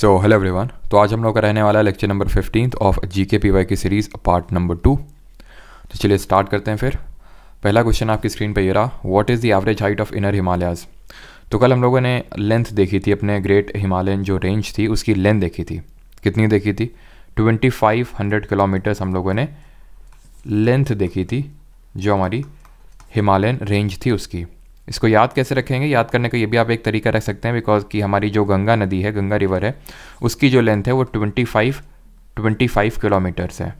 So hello everyone तो आज हम लोग का रहने वाला है lecture number fifteen of G K P Y की सीरीज़ पार्ट नंबर टू तो चलिए स्टार्ट करते हैं फिर पहला क्वेश्चन आपकी स्क्रीन पर ये रहा what is the average height of inner Himalayas तो कल हम लोगों ने लेंथ देखी थी अपने ग्रेट हिमालयन जो रेंज थी उसकी लेंथ देखी थी कितनी देखी थी ट्वेंटी फाइव हंड्रेड किलोमीटर्स हम लोगों ने लेंथ देखी थी जो हमारी हिमालयन रेंज थी उसकी इसको याद कैसे रखेंगे याद करने का ये भी आप एक तरीका रख सकते हैं बिकॉज कि हमारी जो गंगा नदी है गंगा रिवर है उसकी जो लेंथ है वो twenty five twenty five kilometres है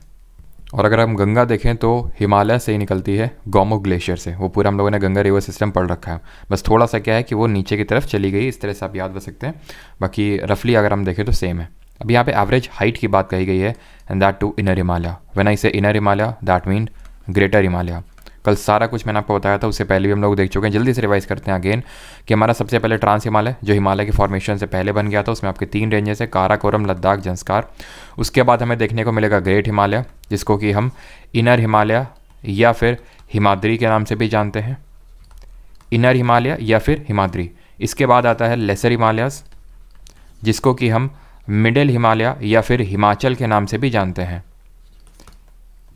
और अगर हम गंगा देखें तो हिमालय से ही निकलती है गोमो ग्लेशियर से वो पूरा हम लोगों ने गंगा रिवर सिस्टम पढ़ रखा है बस थोड़ा सा क्या है कि वो नीचे की तरफ चली गई इस तरह से आप याद रख सकते हैं बाकी रफली अगर हम देखें तो सेम है अब यहाँ पे एवरेज हाइट की बात कही गई है and that to inner Himalaya when I say inner Himalaya that mean greater Himalaya कल सारा कुछ मैंने आपको बताया था उससे पहले भी हम लोग देख चुके हैं जल्दी से रिवाइज करते हैं अगेन कि हमारा सबसे पहले ट्रांस हिमालय जो हिमालय के फॉर्मेशन से पहले बन गया था उसमें आपके तीन रेंजेस है काराकोरम लद्दाख जंस्कार उसके बाद हमें देखने को मिलेगा ग्रेट हिमालय जिसको कि हम इनर हिमालय या फिर हिमाद्री के नाम से भी जानते हैं इनर हिमालय या फिर हिमाद्री इसके बाद आता है लेसर हिमालयस जिसको कि हम मिडिल हिमालय या फिर हिमाचल के नाम से भी जानते हैं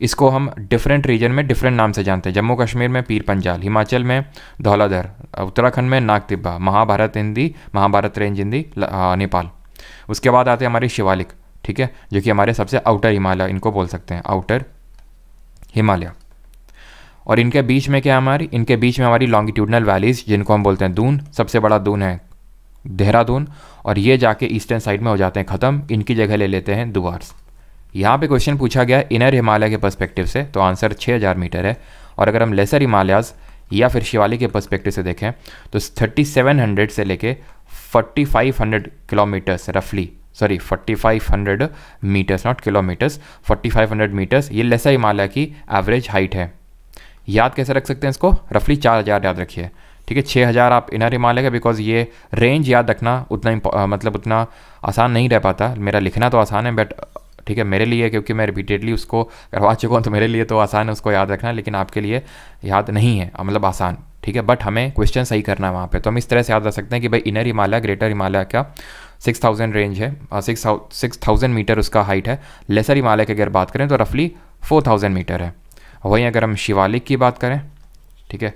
इसको हम डिफरेंट रीजन में डिफरेंट नाम से जानते हैं जम्मू कश्मीर में पीर पंजाल हिमाचल में धौलाधर उत्तराखंड में नाग तिब्बा महाभारत हिंदी महाभारत रेंज हिंदी नेपाल उसके बाद आते हैं हमारे शिवालिक ठीक है जो कि हमारे सबसे आउटर हिमालय इनको बोल सकते हैं आउटर हिमालय और इनके बीच में क्या हमारी इनके बीच में हमारी लॉन्गिट्यूडनल वैलीज जिनको हम बोलते हैं दून सबसे बड़ा दून है देहरादून और ये जाके ईस्टर्न साइड में हो जाते हैं ख़त्म इनकी जगह ले लेते हैं दुआर्स यहाँ पे क्वेश्चन पूछा गया इनर हिमालय के पर्सपेक्टिव से तो आंसर 6000 मीटर है और अगर हम लेसर हिमालयाज या फिर शिवालिक के पर्सपेक्टिव से देखें तो 3700 से लेके 4500 किलोमीटर्स रफली sorry 4500 metres not kilometres 4500 metres ये लेसर हिमालय की एवरेज हाइट है याद कैसे रख सकते हैं इसको रफली 4000 याद रखिए ठीक है 6000 आप इनर हिमालय का बिकॉज ये रेंज याद रखना उतना आ, मतलब उतना आसान नहीं रह पाता मेरा लिखना तो आसान है बट ठीक है मेरे लिए क्योंकि मैं रिपीटेडली उसको करवा चुका हूँ तो मेरे लिए तो आसान है उसको याद रखना लेकिन आपके लिए याद नहीं है मतलब आसान ठीक है बट हमें क्वेश्चन सही करना है वहाँ पर तो हम इस तरह से याद रख सकते हैं कि भाई इनर हिमालय ग्रेटर हिमालय का सिक्स थाउजेंड रेंज है सिक्स सिक्स थाउजेंड मीटर उसका हाइट है लेसर हिमालय की अगर बात करें तो रफली फोर थाउजेंड मीटर है वहीं अगर हम शिवालिक की बात करें ठीक है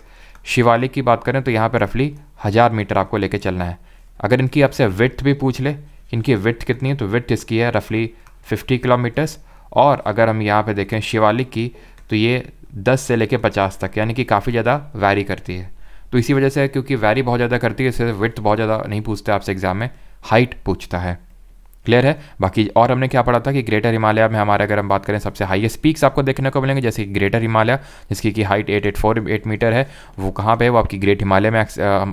शिवालिक की बात करें तो यहाँ पर रफली हज़ार मीटर आपको लेके चलना है अगर इनकी आपसे विथ भी पूछ ले इनकी विथ कितनी है तो विथ इसकी है रफली 50 किलोमीटर्स और अगर हम यहाँ पे देखें शिवालिक की तो ये 10 से लेके 50 तक यानी कि काफ़ी ज़्यादा वैरी करती है तो इसी वजह से क्योंकि वैरी बहुत ज़्यादा करती है सिर्फ विथ बहुत ज़्यादा नहीं पूछते आपसे एग्ज़ाम में हाइट पूछता है क्लियर है बाकी और हमने क्या पढ़ा था कि ग्रेटर हिमालय में हमारे अगर हम बात करें सबसे हाईएस्ट पीक्स आपको देखने को मिलेंगे जैसे कि ग्रेटर हिमालय जिसकी कि height eight eight four eight metre है वो कहाँ पे है वो आपकी ग्रेट हिमालय में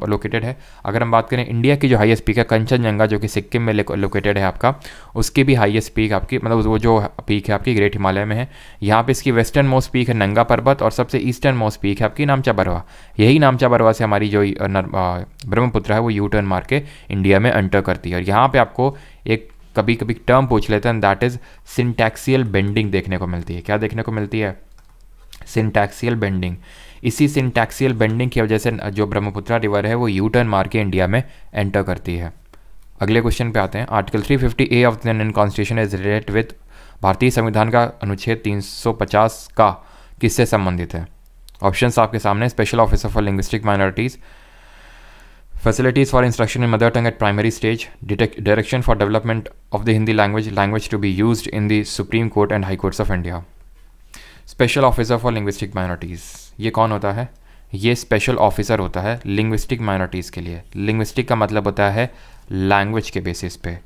लोकेटेड uh, है अगर हम बात करें इंडिया की जो हाईएस्ट पीक है कंचनजंगा जो कि सिक्किम में लोकेटेड है आपका उसकी भी हाइएस्ट पीक आपकी मतलब वो जो पीक है आपकी ग्रेट हिमालय में है यहाँ पर इसकी वेस्टर्न मोस्ट पीक है नंगा पर्वत और सबसे ईस्टर्न मोस्ट पीक है आपकी नामचा बरवा यही नामचा बरवा से हमारी जो uh, uh, ब्रह्मपुत्र है वो यू टर्न मार के इंडिया में एंटर करती है और यहाँ पर आपको एक कभी कभी टर्म पूछ लेते हैं दैट इज सिंटैक्सियल बेंडिंग देखने को मिलती है क्या देखने को मिलती है सिंटैक्सियल बेंडिंग इसी सिंटैक्सियल बेंडिंग की वजह से जो ब्रह्मपुत्रा रिवर है वो यू टर्न मार के इंडिया में एंटर करती है अगले क्वेश्चन पे आते हैं article 350 A of the Indian constitution is relate with भारतीय संविधान का अनुच्छेद 350 का किससे संबंधित है ऑप्शंस आपके सामने special officer for linguistic minorities facilities for instruction in mother tongue at primary stage, direction for development of the Hindi language, language to be used in the Supreme Court and High Courts of India. Special officer for linguistic minorities ये कौन होता है ये special officer होता है linguistic minorities के लिए linguistic का मतलब होता है लैंग्वेज के बेसिस पे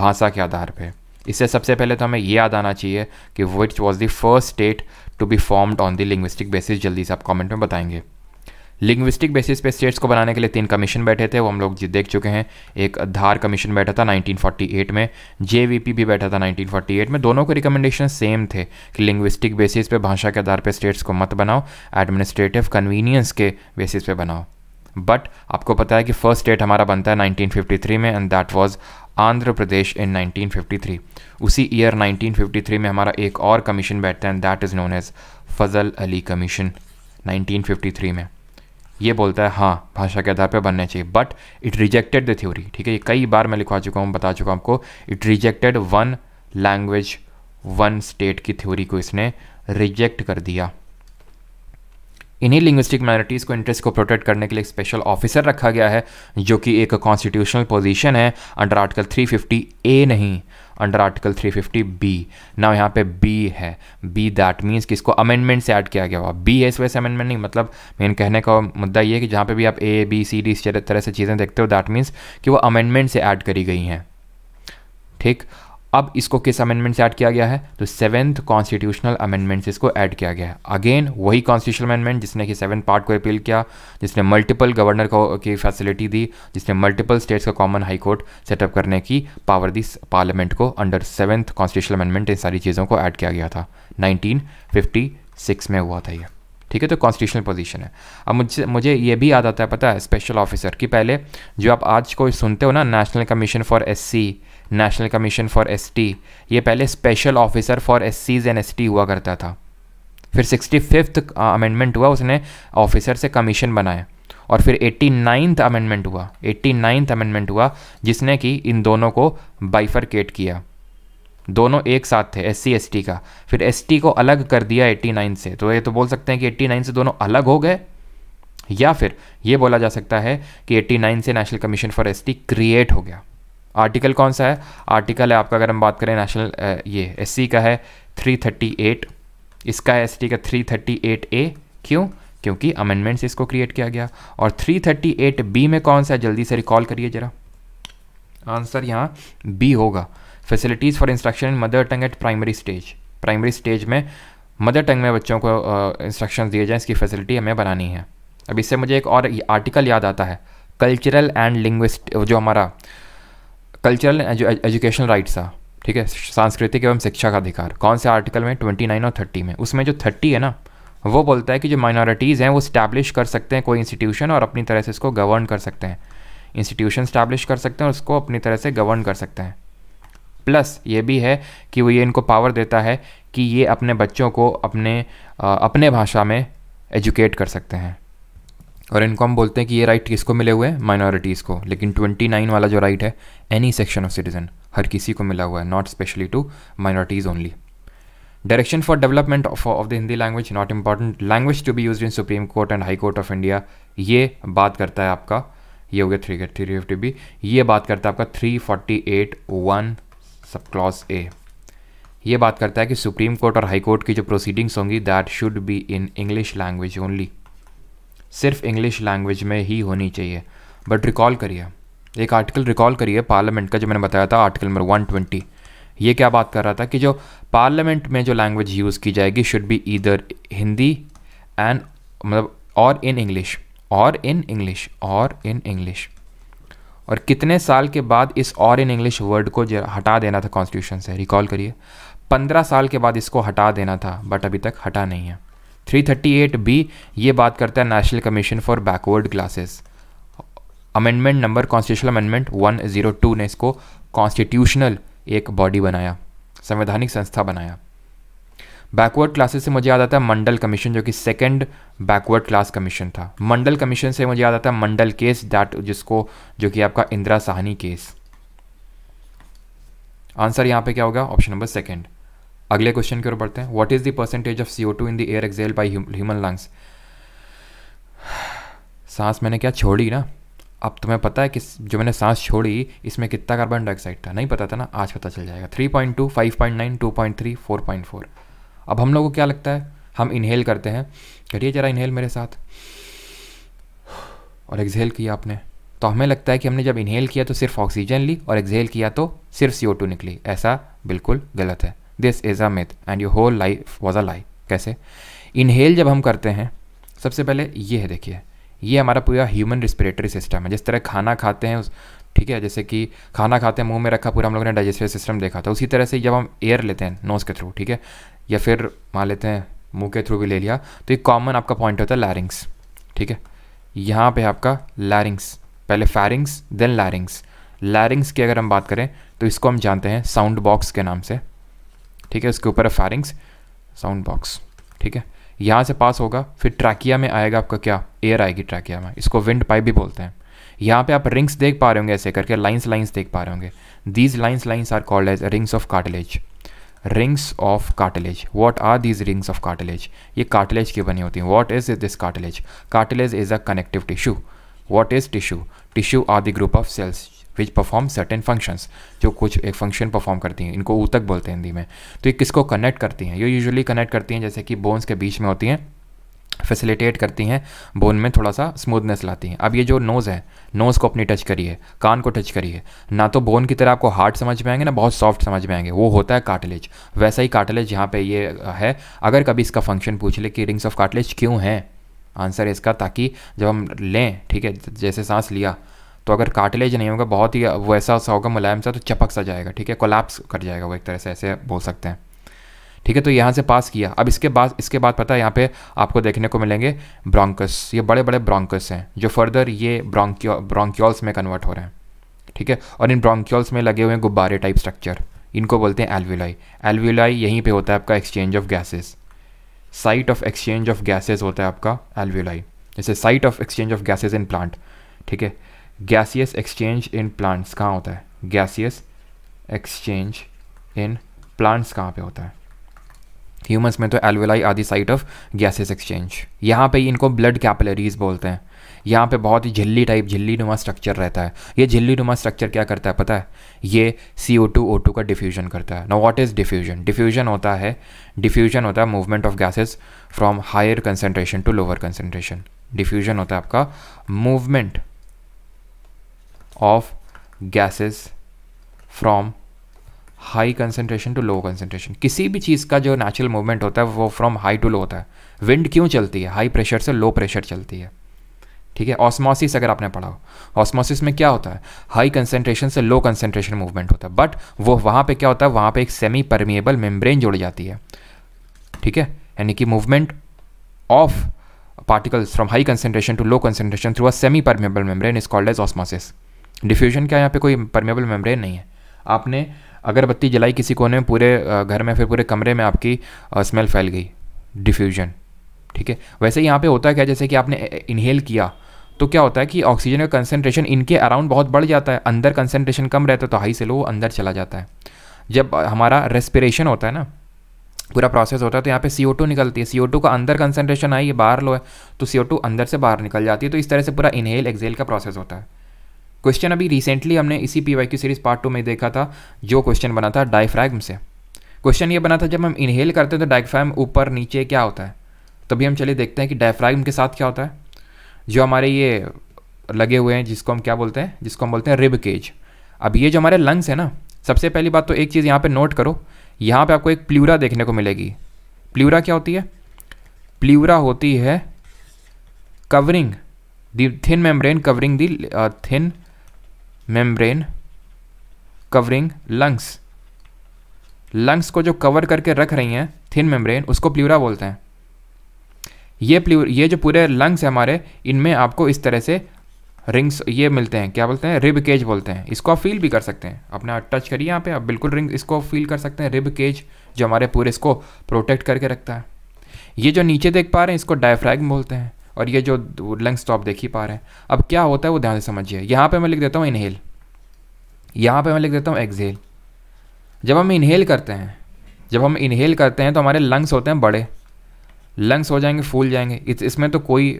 भाषा के आधार पे इससे सबसे पहले तो हमें ये याद आना चाहिए कि which was the first state to be formed on the linguistic basis जल्दी से आप कमेंट में बताएंगे लिंग्विस्टिक बेसिस पे स्टेट्स को बनाने के लिए तीन कमीशन बैठे थे वो हम लोग देख चुके हैं एक धार कमीशन बैठा था 1948 में जेवीपी भी बैठा था 1948 में दोनों के रिकमेंडेशन सेम थे कि लिंग्विस्टिक बेसिस पे भाषा के आधार पे स्टेट्स को मत बनाओ एडमिनिस्ट्रेटिव कन्वीनियंस के बेसिस पे बनाओ बट आपको पता है कि फर्स्ट स्टेट हमारा बनता है 1953 में and that was Andhra Pradesh in 1953 उसी ईयर 1953 में हमारा एक और कमीशन बैठता है and that is known as Fazal Ali commission 1953 में ये बोलता है हाँ भाषा के आधार पर बनने चाहिए but it rejected the theory ठीक है ये कई बार मैं लिखवा चुका हूँ बता चुका हूँ आपको it rejected one language one state की थ्योरी को इसने रिजेक्ट कर दिया इन्हीं लिंग्विस्टिक माइनॉरिटीज़ को इंटरेस्ट को प्रोटेक्ट करने के लिए स्पेशल ऑफिसर रखा गया है जो कि एक कॉन्स्टिट्यूशनल पोजीशन है अंडर आर्टिकल 350 ए नहीं अंडर आर्टिकल 350 बी ना यहाँ पे बी है बी दैट मीन्स कि इसको अमेंडमेंट से ऐड किया गया हुआ बी है इस वजह से अमेंडमेंट नहीं मतलब मेन कहने का मुद्दा ये है कि जहाँ पे भी आप ए बी सी डी इस तरह से चीज़ें देखते हो दैट मीन्स कि वो अमेंडमेंट से ऐड करी गई हैं ठीक अब इसको किस अमेंडमेंट से ऐड किया गया है तो सेवन्थ कॉन्स्टिट्यूशनल अमेंडमेंट से इसको ऐड किया गया है अगेन वही कॉन्स्टिट्यूशनल अमेंडमेंट जिसने कि सेवन पार्ट को अपील किया जिसने मल्टीपल गवर्नर को की फैसिलिटी दी जिसने मल्टीपल स्टेट्स का कॉमन हाई कोर्ट सेटअप करने की पावर दी पार्लियामेंट को अंडर सेवन्थ कॉन्स्टिट्यूशनल अमेंडमेंट इन सारी चीज़ों को ऐड किया गया था नाइनटीन में हुआ था ये ठीक है तो कॉन्स्टिट्यूशनल पोजीशन है अब मुझे मुझे ये भी याद आता है पता है स्पेशल ऑफिसर कि पहले जो आप आज को सुनते हो ना national commission for SC national commission for T ये पहले special officer for S and S हुआ करता था फिर सिक्सटी फिफ्थ अमेंडमेंट हुआ उसने ऑफिसर से कमीशन बनाया और फिर एट्टी नाइन्थ अमेंडमेंट हुआ एट्टी नाइन्थ अमेंडमेंट हुआ जिसने कि इन दोनों को बाइफरकेट किया दोनों एक साथ थे एस सी एस टी का फिर एस टी को अलग कर दिया एट्टी नाइन से तो ये तो बोल सकते हैं कि एट्टी नाइन से दोनों अलग हो गए या फिर ये बोला जा सकता है कि एट्टी नाइन से national commission for S T create हो गया आर्टिकल कौन सा है आर्टिकल है आपका अगर हम बात करें नेशनल ये एस का है 338 इसका है एस का 338 ए क्यों क्योंकि अमेंडमेंट से इसको क्रिएट किया गया और 338 बी में कौन सा है जल्दी से रिकॉल करिए जरा आंसर यहाँ बी होगा facilities for instruction in mother tongue at primary stage primary stage में मदर टंग में बच्चों को इंस्ट्रक्शन दिए जाएँ इसकी फैसिलिटी हमें बनानी है अब इससे मुझे एक और आर्टिकल याद आता है कल्चरल एंड लिंग्विस्ट जो हमारा कल्चरल एजुकेशनल राइट्स था ठीक है सांस्कृतिक एवं शिक्षा का अधिकार कौन से आर्टिकल में ट्वेंटी नाइन और थर्टी में उसमें जो थर्टी है ना वो बोलता है कि जो माइनॉरिटीज़ हैं वो स्टैब्लिश कर सकते हैं कोई इंस्टीट्यूशन और अपनी तरह से इसको गवर्न कर सकते हैं इंस्टीट्यूशन स्टैब्लिश कर सकते हैं और उसको अपनी तरह से गवर्न कर सकते हैं प्लस ये भी है कि वो ये इनको पावर देता है कि ये अपने बच्चों को अपने आ, अपने भाषा में एजुकेट कर सकते हैं और इनको हम बोलते हैं कि ये राइट किसको मिले हुए हैं माइनॉरिटीज़ को लेकिन 29 वाला जो राइट है एनी सेक्शन ऑफ सिटीज़न हर किसी को मिला हुआ है not specially to minorities only direction for development of of the Hindi language not important language to be use in supreme court and high court of India ये बात करता है आपका ये हो गया थ्री थ्री फिफ्टी बी ये बात करता है आपका three forty eight one sub clause A ये बात करता है कि सुप्रीम कोर्ट और हाई कोर्ट की जो प्रोसीडिंग्स होंगी that should be in English language only सिर्फ इंग्लिश लैंग्वेज में ही होनी चाहिए बट रिकॉल करिए एक आर्टिकल रिकॉल करिए पार्लियामेंट का जो मैंने बताया था आर्टिकल नंबर वन ट्वेंटी ये क्या बात कर रहा था कि जो पार्लियामेंट में जो लैंग्वेज यूज़ की जाएगी should be either Hindi and मतलब और इन इंग्लिश और इन इंग्लिश और इन इंग्लिश और कितने साल के बाद इस और इन इंग्लिश वर्ड को हटा देना था कॉन्स्टिट्यूशन से रिकॉल करिए पंद्रह साल के बाद इसको हटा देना था बट अभी तक हटा नहीं है 338 बी ये बात करता है national commission for backward classes amendment number constitutional amendment 102 ने इसको कॉन्स्टिट्यूशनल एक बॉडी बनाया संवैधानिक संस्था बनाया बैकवर्ड क्लासेस से मुझे याद आता है मंडल कमीशन जो कि सेकेंड बैकवर्ड क्लास कमीशन था मंडल कमीशन से मुझे याद आता है मंडल केस दैट जिसको जो कि आपका इंदिरा साहनी केस आंसर यहां पे क्या होगा ऑप्शन नंबर सेकेंड अगले क्वेश्चन की ओर बढ़ते हैं what is the percentage of CO two in the air exhale by human lungs सांस मैंने क्या छोड़ी ना अब तुम्हें पता है कि जो मैंने सांस छोड़ी इसमें कितना कार्बन डाइऑक्साइड था नहीं पता था ना आज पता चल जाएगा three point point point two two five nine three four point four अब हम लोगों को क्या लगता है हम इनहेल करते हैं करिए जरा इनहेल मेरे साथ और एक्सहेल किया आपने तो हमें लगता है कि हमने जब इनहेल किया तो सिर्फ ऑक्सीजन ली और एक्सहेल किया तो सिर्फ सी निकली ऐसा बिल्कुल गलत है this is a myth and your whole life was a lie कैसे इनहेल जब हम करते हैं सबसे पहले ये है देखिए ये हमारा पूरा ह्यूमन रिस्पिरेटरी सिस्टम है जिस तरह खाना खाते हैं उस ठीक है जैसे कि खाना खाते हैं मुंह में रखा पूरा हम लोगों ने डाइजेस्टिव सिस्टम देखा था उसी तरह से जब हम एयर लेते हैं नोज़ के थ्रू ठीक है या फिर मान लेते हैं मुंह के थ्रू भी ले लिया तो एक कॉमन आपका पॉइंट होता है लैरिंग्स ठीक है यहाँ पे आपका लैरिंग्स पहले फैरिंग्स देन लैरिंग्स लैरिंग्स की अगर हम बात करें तो इसको हम जानते हैं साउंड बॉक्स के नाम से ठीक है उसके ऊपर है फायरिंग्स साउंड बॉक्स ठीक है यहाँ से पास होगा फिर ट्रैकिया में आएगा आपका क्या एयर आएगी ट्रैकिया में इसको विंड पाइप भी बोलते हैं यहाँ पे आप रिंग्स देख पा रहे होंगे ऐसे करके लाइंस लाइंस देख पा रहे होंगे these lines lines are called as rings of cartilage rings of cartilage what are these rings of cartilage ये कार्टिलेज की बनी होती है what is this cartilage cartilage is a connective tissue what is tissue tissue are the group of cells which perform certain functions जो कुछ एक function perform करती हैं इनको ऊतक बोलते हैं हिंदी में तो ये किसको कनेक्ट करती हैं ये यूजुअली कनेक्ट करती हैं जैसे कि बोन्स के बीच में होती हैं फैसिलिटेट करती हैं बोन में थोड़ा सा स्मूथनेस लाती हैं अब ये जो नोज़ है नोज़ को अपनी टच करिए कान को टच करिए ना तो बोन की तरह आपको हार्ड समझ में आएंगे ना बहुत सॉफ्ट समझ में आएंगे वो होता है कार्टिलेज वैसा ही कार्टिलेज यहाँ पे ये है अगर कभी इसका फंक्शन पूछ ले कि रिंग्स ऑफ कार्टिलेज क्यों हैं आंसर है इसका ताकि जब हम लें ठीक है जैसे सांस लिया तो अगर कार्टिलेज नहीं होगा बहुत ही वैसा सा होगा मुलायम सा तो चपक सा जाएगा ठीक है कोलैप्स कर जाएगा वो एक तरह से ऐसे बोल सकते हैं ठीक है तो यहाँ से पास किया अब इसके बाद इसके बाद पता है यहाँ पे आपको देखने को मिलेंगे ब्रोंकस ये बड़े बड़े ब्रोंकस हैं जो फर्दर ये ब्रोंक्यो ब्रोंक्योल्स में कन्वर्ट हो रहे हैं ठीक है और इन ब्रोंक्योल्स में लगे हुए हैं गुब्बारे टाइप स्ट्रक्चर इनको बोलते हैं एलविलाई एलविलाई यहीं पर होता है आपका exchange of gases site of exchange of gases होता है आपका एलविलाई जैसे site of exchange of gases in plant ठीक है गैसियस एक्सचेंज इन प्लांट्स कहाँ होता है गैसियस एक्सचेंज इन प्लांट्स कहाँ पे होता है ह्यूमंस में तो एलवेलाई आदि साइट ऑफ गैसेस एक्सचेंज यहाँ पे इनको ब्लड कैपिलरीज बोलते हैं यहाँ पे बहुत ही झिल्ली टाइप झिल्ली नुमा स्ट्रक्चर रहता है ये झिल्ली नुमा स्ट्रक्चर क्या करता है पता है ये C O two O two का डिफ्यूजन करता है ना वॉट इज़ डिफ्यूजन डिफ्यूजन होता है डिफ्यूजन होता है movement of gases from higher concentration to lower concentration diffusion होता है आपका movement of gases from high concentration to low concentration किसी भी चीज़ का जो नेचुरल मूवमेंट होता है वो फ्रॉम हाई टू लो होता है विंड क्यों चलती है हाई प्रेशर से लो प्रेशर चलती है ठीक है ऑस्मोसिस अगर आपने पढ़ा हो ऑस्मोसिस में क्या होता है हाई कंसेंट्रेशन से लो कंसनट्रेशन मूवमेंट होता है बट वो वहाँ पे क्या होता है वहाँ पे एक सेमी परमिएबल मेम्ब्रेन जुड़ जाती है ठीक है यानी कि movement of particles from high concentration to low concentration through a semi permeable membrane is called as osmosis diffusion का यहाँ पे कोई परमेबल मेम्ब्रेन नहीं है आपने अगरबत्ती जलाई किसी कोने में पूरे घर में फिर पूरे कमरे में आपकी स्मेल फैल गई डिफ्यूजन ठीक है वैसे यहाँ पे होता है क्या जैसे कि आपने इनहेल किया तो क्या होता है कि ऑक्सीजन का कंसनट्रेशन इनके अराउंड बहुत बढ़ जाता है अंदर कंसनट्रेशन कम रहता है तो हाई से लो अंदर चला जाता है जब हमारा रेस्पिरेशन होता है ना पूरा प्रोसेस होता है तो यहाँ पे सी निकलती है सी का अंदर कंसनट्रेशन आई बाहर लो है तो सी अंदर से बाहर निकल जाती है तो इस तरह से पूरा इनहेल एक्सेल का प्रोसेस होता है क्वेश्चन अभी रिसेंटली हमने इसी P Y series part two में देखा था जो क्वेश्चन बना था डायफ्रैग्म से क्वेश्चन ये बना था जब हम इनहेल करते हैं तो डायफ्रैम ऊपर नीचे क्या होता है तभी हम चलिए देखते हैं कि डायफ्रैग्म के साथ क्या होता है जो हमारे ये लगे हुए हैं जिसको हम क्या बोलते हैं जिसको हम बोलते हैं रिब केज अब ये जो हमारे लंग्स है ना सबसे पहली बात तो एक चीज़ यहाँ पे नोट करो यहाँ पे आपको एक प्लूरा देखने को मिलेगी प्लूरा क्या होती है प्लूरा होती है covering thin membrane covering the thin membrane covering lungs lungs को जो कवर करके रख रही हैं थिन मेम्ब्रेन उसको प्लूरा बोलते हैं ये प्लू ये जो पूरे लंग्स हैं हमारे इनमें आपको इस तरह से रिंग्स ये मिलते हैं क्या बोलते हैं रिब केज बोलते हैं इसको आप फील भी कर सकते हैं आप टच करिए यहाँ पे आप बिल्कुल रिंग इसको फील कर सकते हैं रिब केज जो हमारे पूरे इसको प्रोटेक्ट करके रखता है ये जो नीचे देख पा रहे हैं इसको डायफ्रैग बोलते हैं और ये जो लंग्स तो आप देख ही पा रहे हैं अब क्या होता है वो ध्यान से समझिए यहाँ पे मैं लिख देता हूँ इनहेल यहाँ पे मैं लिख देता हूँ एक्सहेल जब हम इनहेल करते हैं जब हम इनहेल करते हैं तो हमारे लंग्स होते हैं बड़े लंग्स हो जाएंगे फूल जाएंगे इस, इसमें तो कोई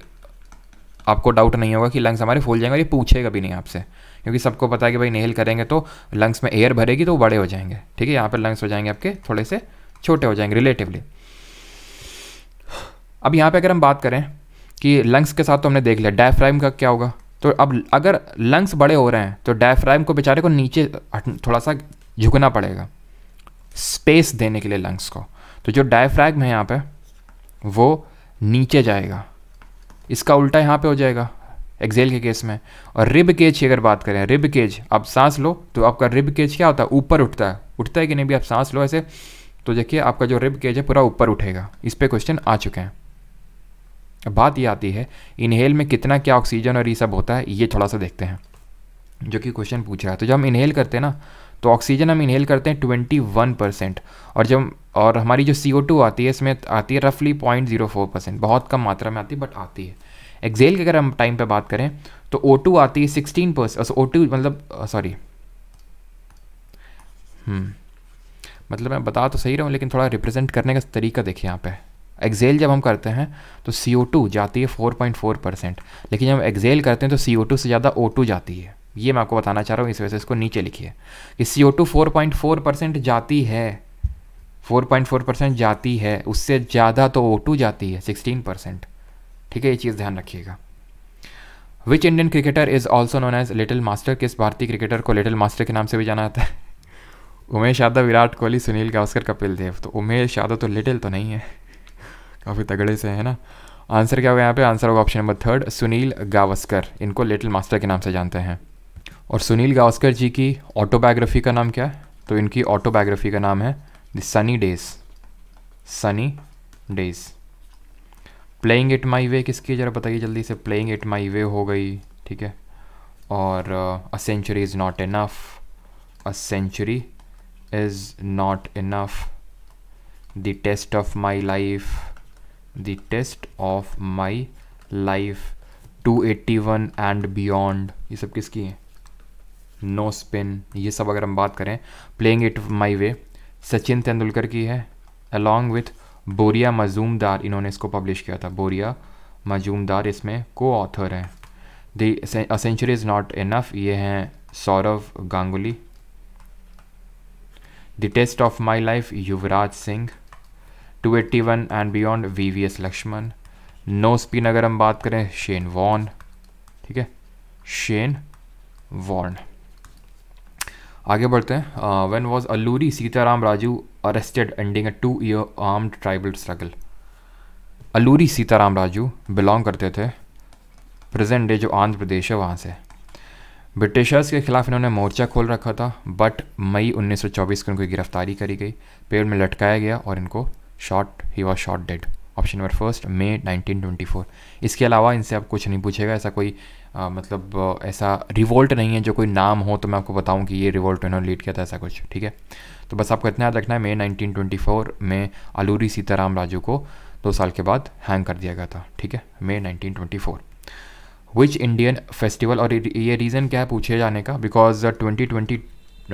आपको डाउट नहीं होगा कि लंग्स हमारे फूल जाएंगे और ये पूछेगा भी नहीं आपसे क्योंकि सबको पता है कि भाई इनहेल करेंगे तो लंग्स में एयर भरेगी तो वो बड़े हो जाएंगे ठीक है यहाँ पर लंग्स हो जाएंगे आपके थोड़े से छोटे हो जाएंगे रिलेटिवली अब यहाँ पे अगर हम बात करें कि लंग्स के साथ तो हमने देख लिया डायफ्राइम का क्या होगा तो अब अगर लंग्स बड़े हो रहे हैं तो डायफ्राइम को बेचारे को नीचे थोड़ा सा झुकना पड़ेगा स्पेस देने के लिए लंग्स को तो जो डायफ्राइम है यहाँ पे वो नीचे जाएगा इसका उल्टा यहाँ पे हो जाएगा एक्जेल के केस में और रिब केज की अगर बात करें रिब केज आप सांस लो तो आपका रिब केज क्या होता है ऊपर उठता है उठता है कि नहीं भी आप सांस लो ऐसे तो देखिए आपका जो रिब केज है पूरा ऊपर उठेगा इस पर क्वेश्चन आ चुके हैं बात ये आती है इनहेल में कितना क्या ऑक्सीजन और ये सब होता है ये थोड़ा सा देखते हैं जो कि क्वेश्चन पूछ रहा है तो जब हम इनहेल करते हैं ना तो ऑक्सीजन हम इनहेल करते हैं ट्वेंटी वन परसेंट और जब और हमारी जो सी ओ टू आती है इसमें आती है रफली पॉइंट जीरो फोर परसेंट बहुत कम मात्रा में आती है बट आती है एक्जेल की अगर हम टाइम पर बात करें तो ओ टू आती है सिक्सटीन परसेंट ओ टू मतलब सॉरी हम्म। मतलब मैं बता तो सही रहा हूँ लेकिन थोड़ा रिप्रेजेंट करने का तरीका देखिए यहाँ पे एक्जेल जब हम करते हैं तो सी ओ टू जाती है फोर पॉइंट फोर परसेंट लेकिन जब हम एक्जेल करते हैं तो सी ओ टू से ज़्यादा ओ टू जाती है ये मैं आपको बताना चाह रहा हूँ इस वजह से इसको नीचे लिखिए कि C O two four point four percent जाती है फोर पॉइंट फोर परसेंट जाती है उससे ज़्यादा तो ओ टू जाती है सिक्सटीन परसेंट ठीक है ये चीज़ ध्यान रखिएगा which Indian cricketer is also known as little master किस भारतीय क्रिकेटर को लिटिल मास्टर के नाम से भी जाना जाता है उमेश यादव विराट कोहली सुनील गावस्कर कपिल देव तो उमेश यादव तो लिटिल तो नहीं है काफ़ी तगड़े से है ना आंसर क्या होगा यहाँ पे आंसर होगा option number third Sunil Gavaskar इनको लिटिल मास्टर के नाम से जानते हैं और सुनील गावस्कर जी की ऑटोबायोग्राफी का नाम क्या है तो इनकी ऑटोबायोग्राफी का नाम है the sunny days sunny days playing it my way किसकी जरा बताइए जल्दी से प्लेइंग इट माई वे हो गई ठीक है और a century is not enough a century is not enough the test of my life the test of my life 281 and beyond ये सब किसकी है नो स्पिन ये सब अगर हम बात करें playing it my way Sachin Tendulkar की है अलॉन्ग विथ बोरिया मजूमदार इन्होंने इसको पब्लिश किया था बोरिया मजूमदार इसमें को ऑथर हैं देंचुरी इज़ नॉट इनफ ये हैं Sourav Ganguly the test of my life Yuvraj Singh 281 and beyond VVS Laxman no spin अगर हम बात करें शेन वॉन ठीक है शेन वॉर्न आगे बढ़ते हैं when was Alluri Sitarama Raju arrested ending a two year armed tribal struggle Alluri Sitarama Raju belong करते थे प्रेजेंट डे जो आंध्र प्रदेश है वहाँ से ब्रिटिशर्स के खिलाफ इन्होंने मोर्चा खोल रखा था बट मई 1924 को इनकी गिरफ्तारी करी गई पेड़ में लटकाया गया और इनको शॉट ही was shot dead option number first May 1924 इसके अलावा इनसे आप कुछ नहीं पूछेगा ऐसा कोई आ, मतलब ऐसा रिवोल्ट नहीं है जो कोई नाम हो तो मैं आपको बताऊं कि ये रिवोल्ट इन्होंने लीड किया था ऐसा कुछ ठीक है तो बस आपको इतना याद रखना है मे 1924 में अलूरी सीताराम राजू को दो साल के बाद हैंग कर दिया गया था ठीक है मे 1924 विच इंडियन फेस्टिवल और ये रीज़न क्या है पूछे जाने का बिकॉज ट्वेंटी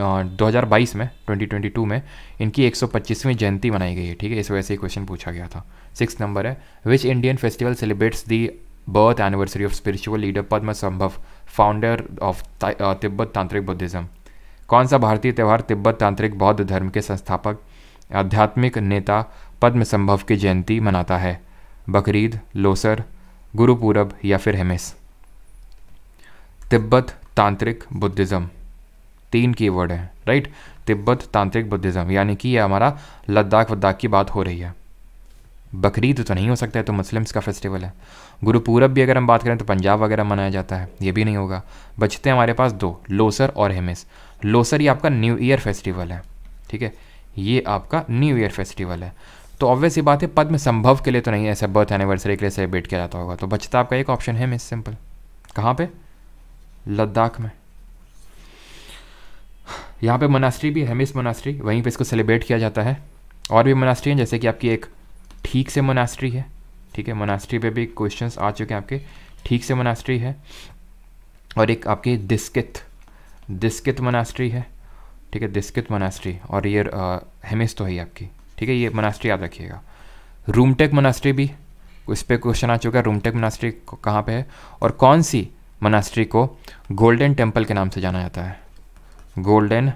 2022 में 2022 में इनकी 125वीं जयंती मनाई गई है ठीक है इस वजह से क्वेश्चन पूछा गया था सिक्स नंबर है which Indian festival celebrates the birth anniversary of spiritual leader Padma Sambhava founder of Tibet तांत्रिक बुद्धिज्म कौन सा भारतीय त्यौहार तिब्बत तांत्रिक बौद्ध धर्म के संस्थापक आध्यात्मिक नेता पद्म संभव की जयंती मनाता है बकरीद लोसर गुरुपूरब या फिर हेमिस तिब्बत तांत्रिक बुद्धिज़्म तीन की वर्ड हैं राइट तिब्बत तांत्रिक बुद्धिज़्म यानी कि यह हमारा लद्दाख वद्दाख की बात हो रही है बकरीद तो नहीं हो सकता है तो मुस्लिम्स का फेस्टिवल है गुरु पूरब भी अगर हम बात करें तो पंजाब वगैरह मनाया जाता है ये भी नहीं होगा बचते हैं हमारे पास दो लोसर और हेमिस लोसर ये आपका न्यू ईयर फेस्टिवल है ठीक है ये आपका न्यू ईयर फेस्टिवल है तो ऑब्वियस ये बात है पद्म संभव के लिए तो नहीं ऐसे बर्थ एनिवर्सरी के लिए सेलिब्रेट किया जाता होगा तो बचता आपका एक ऑप्शन है मिस सिंपल कहाँ पे लद्दाख में यहाँ पे मोनास्ट्री भी है मिस मोनास्ट्री वहीं पे इसको सेलिब्रेट किया जाता है और भी मोनास्ट्री हैं जैसे कि आपकी एक ठीक से मोनास्ट्री है ठीक है मोनास्ट्री पे भी क्वेश्चंस आ चुके हैं आपके ठीक से मोनास्ट्री है और एक आपकी दिस्कित दिस्कित मोनास्ट्री है ठीक है दिस्कित मोनास्ट्री और ये हेमिस तो है ही आपकी ठीक है ये मोनास्ट्री याद रखिएगा रूमटेक मोनास्ट्री भी उस पर क्वेश्चन आ चुका है रूमटेक मोनास्ट्री कहाँ पर है और कौन सी मोनास्ट्री को गोल्डन टेम्पल के नाम से जाना जाता है गोल्डन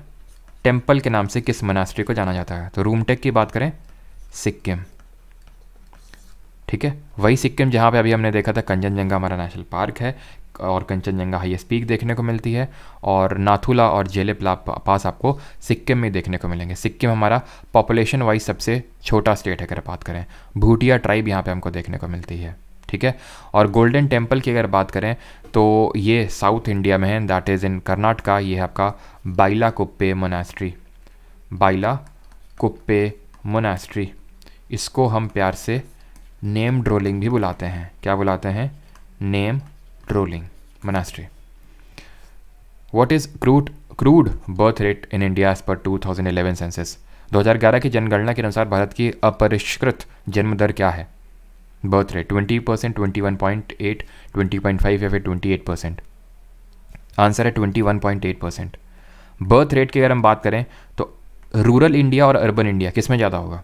टेम्पल के नाम से किस मनास्ट्री को जाना जाता है तो रूमटेक की बात करें सिक्किम ठीक है वही सिक्किम जहाँ पे अभी हमने देखा था कंचनजंगा हमारा नेशनल पार्क है और कंचनजंगा हाईएस्ट पीक देखने को मिलती है और नाथुला और जेले पास आपको सिक्किम में देखने को मिलेंगे सिक्किम हमारा पॉपुलेशन वाइज सबसे छोटा स्टेट है अगर बात करें भूटिया ट्राइब यहाँ पे हमको देखने को मिलती है ठीक है और गोल्डन टेम्पल की अगर बात करें तो ये साउथ इंडिया में है दैट इज़ इन कर्नाटका ये है आपका बाइला कुप्पे मोनास्ट्री बाइला कुप्पे मोनास्ट्री इसको हम प्यार से नेम ड्रोलिंग भी बुलाते हैं क्या बुलाते हैं Namdroling monastery what is crude crude birth rate in India as per 2011 census 2011 की जनगणना के अनुसार भारत की अपरिष्कृत जन्म दर क्या है birth rate twenty percent twenty one point eight twenty point five या फिर ट्वेंटी एट परसेंट आंसर है twenty one point eight percent birth rate की अगर हम बात करें तो रूरल इंडिया और अर्बन इंडिया किस में ज़्यादा होगा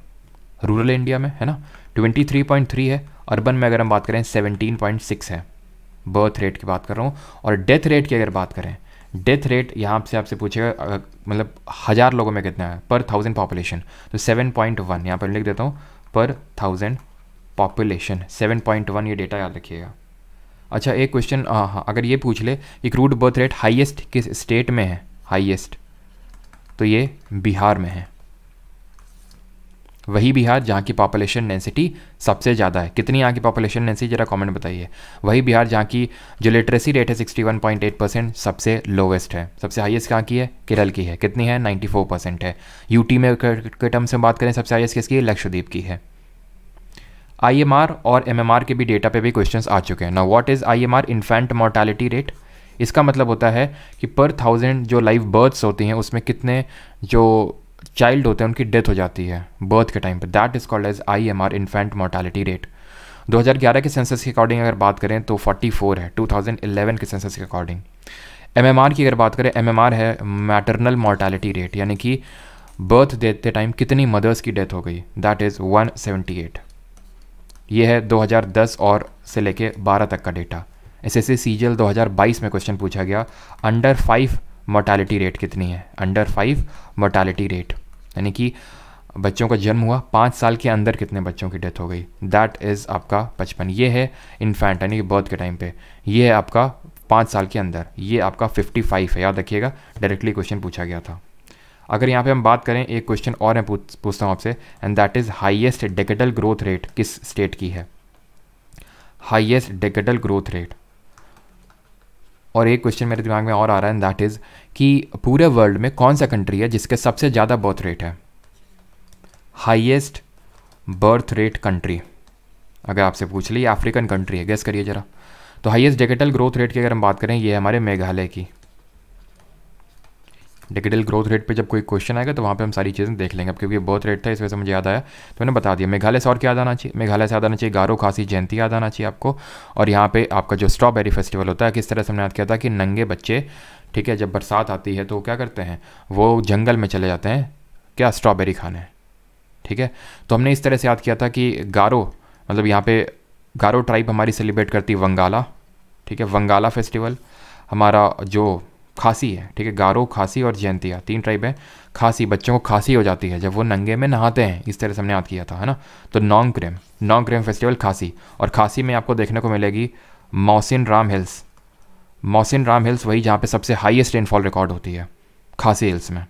रूरल इंडिया में है ना ट्वेंटी थ्री पॉइंट थ्री है अर्बन में अगर हम बात करें सेवनटीन पॉइंट सिक्स है बर्थ रेट की बात कर रहा हूँ और डेथ रेट की अगर बात करें डेथ रेट यहाँ से आपसे पूछेगा मतलब हज़ार लोगों में कितना है पर थाउजेंड पॉपुलेशन तो सेवन पॉइंट वन यहाँ पर लिख देता हूँ पर थाउजेंड पॉपुलेशन 7.1 ये डेटा याद रखिएगा अच्छा एक क्वेश्चन हाँ, हाँ, अगर ये पूछ ले कि क्रूड बर्थ रेट हाईएस्ट किस स्टेट में है हाईएस्ट तो ये बिहार में है वही बिहार जहाँ की पॉपुलेशन डेंसिटी सबसे ज़्यादा है कितनी यहाँ की पॉपुलेशन डेंसिटी जरा कमेंट बताइए वही बिहार जहाँ की जो लिटरेसी रेट है 61.8 परसेंट सबसे लोवेस्ट है सबसे हाईएस्ट कहाँ की है केरल की है कितनी है 94 परसेंट है यूटी में के टर्म से बात करें सबसे हाईएस्ट किसकी है लक्षद्वीप की है आई एम आर और एम एम आर के भी डेटा पे भी क्वेश्चन आ चुके हैं ना what is I M R infant mortality rate इसका मतलब होता है कि पर थाउजेंड जो लाइव बर्थ्स होती हैं उसमें कितने जो चाइल्ड होते हैं उनकी डेथ हो जाती है बर्थ के टाइम पर that is called as I M R infant mortality rate 2011 के सेंसस के अकॉर्डिंग अगर बात करें तो 44 है 2011 के सेंसस के अकॉर्डिंग आर की अगर बात करें आर है मैटरनल मॉर्टैलिटी रेट यानी कि बर्थ देते टाइम कितनी मदर्स की डेथ हो गई दैट इज़ 178 ये है 2010 और से लेके 12 तक का data S S C G में क्वेश्चन पूछा गया अंडर फाइव मोर्टालिटी रेट कितनी है अंडर फाइव मोर्टालिटी रेट यानी कि बच्चों का जन्म हुआ पाँच साल के अंदर कितने बच्चों की डेथ हो गई दैट इज़ आपका बचपन ये है इन्फेंट यानी कि बर्थ के टाइम पे ये है आपका पाँच साल के अंदर ये आपका 55 है याद रखिएगा डायरेक्टली क्वेश्चन पूछा गया था अगर यहाँ पे हम बात करें एक क्वेश्चन और मैं पूछता हूँ आपसे and that is highest decadal growth rate किस स्टेट की है हाईएस्ट डेकेटल ग्रोथ रेट और एक क्वेश्चन मेरे दिमाग में और आ रहा है एंड दैट इज़ कि पूरे वर्ल्ड में कौन सा कंट्री है जिसके सबसे ज़्यादा बर्थ रेट है हाइएस्ट बर्थ रेट कंट्री अगर आपसे पूछ ली अफ्रीकन कंट्री है गैस करिए ज़रा तो हाईएस्ट डेकेटल ग्रोथ रेट की अगर हम बात करें ये हमारे मेघालय की डिजिटल ग्रोथ रेट पे जब कोई क्वेश्चन आएगा तो वहाँ पे हम सारी चीज़ें देख लेंगे अब क्योंकि बहुत रेट था इस वजह से मुझे याद आया तो मैंने बता दिया मेघालय से और क्या याद आना चाहिए मेघालय से याद आना चाहिए गारो खासी जयंती याद आना चाहिए आपको और यहाँ पे आपका जो स्ट्रॉबेरी फेस्टिवल होता है किस तरह से हमने याद किया था कि नंगे बच्चे ठीक है जब बरसात आती है तो क्या करते हैं वो जंगल में चले जाते हैं क्या स्ट्रॉबेरी खाने ठीक है तो हमने इस तरह से याद किया था कि गारो मतलब यहाँ पे गारो ट्राइब हमारी सेलिब्रेट करती है वंगाला ठीक है वंगाला फेस्टिवल हमारा जो खांसी है ठीक है गारो खांसी और जयंतिया तीन ट्राइब है खांसी बच्चों को खांसी हो जाती है जब वो नंगे में नहाते हैं इस तरह से हमने याद किया था है ना तो Nongkrem Nongkrem festival Khasi और खांसी में आपको देखने को मिलेगी Mawsynram hills Mawsynram hills वही जहाँ पे सबसे हाईएस्ट रेनफॉल रिकॉर्ड होती है खांसी हिल्स में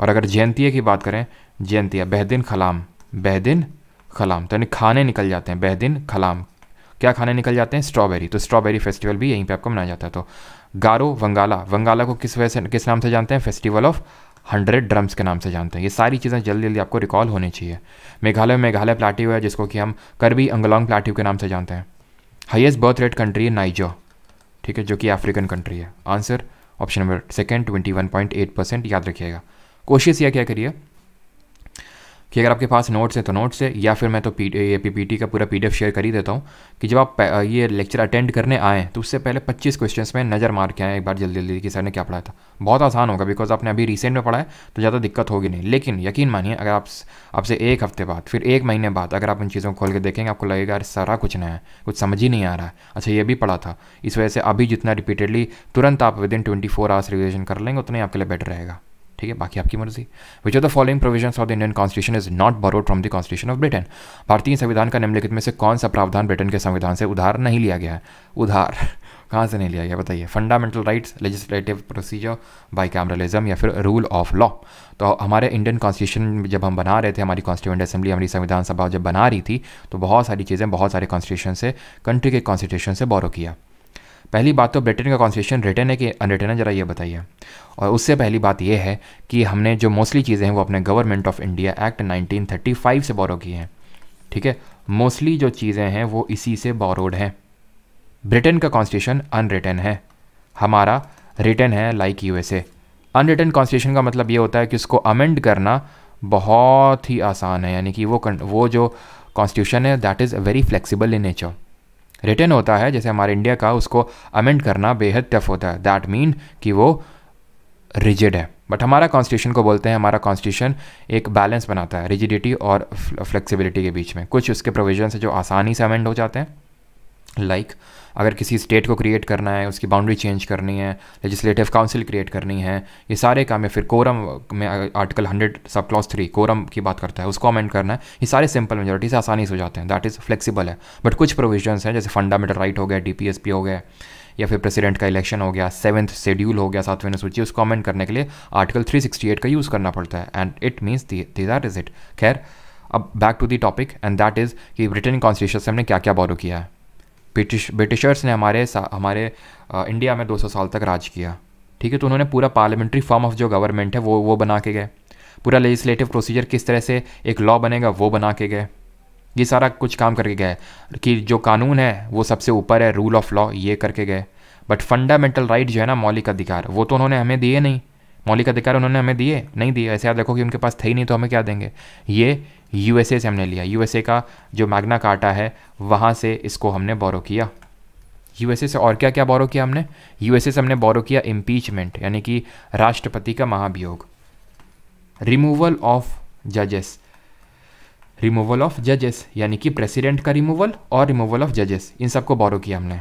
और अगर जयंतिया की बात करें जयंतिया बहदिन खलाम बहदिन खलाम तो यानी खाने निकल जाते हैं बहदिन खलाम क्या खाने निकल जाते हैं स्ट्रॉबेरी तो स्ट्रॉबेरी फेस्टिवल भी यहीं पे आपको मनाया जाता है तो गारो वंगाला वंगाला को किस वजह से किस नाम से जानते हैं फेस्टिवल ऑफ हंड्रेड ड्रम्स के नाम से जानते हैं ये सारी चीज़ें जल्दी जल्दी आपको रिकॉल होनी चाहिए मेघालय मेघालय प्लाट्यू है जिसको कि हम करबी अंगलोंग प्लाट्यू के नाम से जानते हैं हाइएस्ट बर्थ रेट कंट्री है नाइजो ठीक है जो कि अफ्रीकन कंट्री है answer option number second twenty one point eight percent याद रखिएगा कोशिश यह क्या करिए कि अगर आपके पास नोट्स हैं तो नोट्स है या फिर मैं तो पी ये टी का पूरा एफ शेयर कर ही देता हूँ कि जब आप ये लेक्चर अटेंड करने आएँ तो उससे पहले 25 क्वेश्चंस में नज़र मार के आएँ एक बार जल्दी जल्दी कि सर ने क्या पढ़ाया था बहुत आसान होगा बिकॉज आपने अभी रिसेंट में पढ़ा है तो ज़्यादा दिक्कत होगी नहीं लेकिन यकीन मानिए अगर आप आपसे एक हफ्ते बाद फिर एक महीने बाद अगर आप उन चीज़ों को खोल के देखेंगे आपको लगेगा अरे सारा कुछ नया है कुछ समझ ही नहीं आ रहा है अच्छा ये भी पढ़ा था इस वजह से अभी जितना रिपीटेडली तुरंत आप within twenty four hours revision कर लेंगे उतना ही आपके लिए बेटर रहेगा ठीक है बाकी आपकी मर्जी which are the following provision of the Indian constitution is not borrowed from the constitution of Britain भारतीय संविधान का निम्नलिखित में से कौन सा प्रावधान ब्रिटेन के संविधान से उधार नहीं लिया गया है उधार कहाँ से नहीं लिया गया बताइए fundamental rights legislative procedure bicameralism या फिर रूल ऑफ लॉ तो हमारे इंडियन कॉन्स्टिट्यूशन जब हम बना रहे थे हमारी कॉन्स्टिट्यूंट असेंबली हमारी संविधान सभा जब बना रही थी तो बहुत सारी चीज़ें बहुत सारे कॉन्स्टिट्यूशन से कंट्री के कॉन्स्टिट्यूशन से बोरो किया पहली बात तो ब्रिटेन का कॉन्स्टिट्यूशन रिटर्न है कि अनरिटर्न है जरा ये बताइए और उससे पहली बात यह है कि हमने जो मोस्टली चीज़ें हैं वो अपने गवर्नमेंट ऑफ इंडिया एक्ट 1935 से बोरो की हैं ठीक है मोस्टली जो चीज़ें हैं वो इसी से बोरोड हैं ब्रिटेन का कॉन्स्टिट्यूशन अनरिटर्न है हमारा रिटर्न है like U S A unwritten constitution का मतलब ये होता है कि उसको अमेंड करना बहुत ही आसान है यानी कि वो वो जो कॉन्स्टिट्यूशन है that is very flexible in nature written होता है जैसे हमारे इंडिया का उसको अमेंड करना बेहद टफ होता है दैट मीन कि वो रिजिड है बट हमारा कॉन्स्टिट्यूशन को बोलते हैं हमारा कॉन्स्टिट्यूशन एक बैलेंस बनाता है रिजिडिटी और फ्लेक्सिबिलिटी के बीच में कुछ उसके प्रोविजन है जो आसानी से अमेंड हो जाते हैं लाइक like, अगर किसी स्टेट को क्रिएट करना है उसकी बाउंड्री चेंज करनी है लेजिस्लेटिव काउंसिल क्रिएट करनी है ये सारे काम है फिर कोरम में article hundred sub clause three quorum की बात करता है उसको अमेंड करना है ये सारे सिंपल मेजोरिटी से आसानी से हो जाते हैं दैट इज़ फ्लेक्सिबल है बट कुछ प्रोविजन हैं जैसे फंडामेंटल राइट हो गया डी हो गया या फिर प्रेसिडेंट का इलेक्शन हो गया सेवन्थ शेड्यूल हो गया सातवें अनुसूची उसको अमेंड करने के लिए आर्टिकल 368 का यूज़ करना पड़ता है and it means that is it खैर अब back to the topic and that is कि ब्रिटेन कॉन्स्टिट्यूशन से हमने क्या क्या बॉरो किया है ब्रिटिश ब्रिटिशर्स ने हमारे हमारे आ, इंडिया में 200 साल तक राज किया ठीक है तो उन्होंने पूरा पार्लियामेंट्री फॉर्म ऑफ जो गवर्नमेंट है वो वो बना के गए पूरा लेजिस्लेटिव प्रोसीजर किस तरह से एक लॉ बनेगा वो बना के गए ये सारा कुछ काम करके गए कि जो कानून है वो सबसे ऊपर है रूल ऑफ लॉ ये करके गए बट फंडामेंटल राइट जो है ना मौलिक अधिकार वो तो उन्होंने हमें दिए नहीं मौलिक अधिकार उन्होंने हमें दिए नहीं दिए ऐसे याद रखो कि उनके पास थे ही नहीं तो हमें क्या देंगे ये यूएसए से हमने लिया यूएसए का जो मैग्ना कार्टा है वहाँ से इसको हमने बोरो किया यूएसए से और क्या क्या बोरो किया हमने यूएसए से हमने बोरो किया इम्पीचमेंट यानी कि राष्ट्रपति का महाभियोग रिमूवल ऑफ जजेस रिमूवल ऑफ जजेस यानी कि प्रेसिडेंट का रिमूवल और रिमूवल ऑफ जजेस इन सबको बोरो किया हमने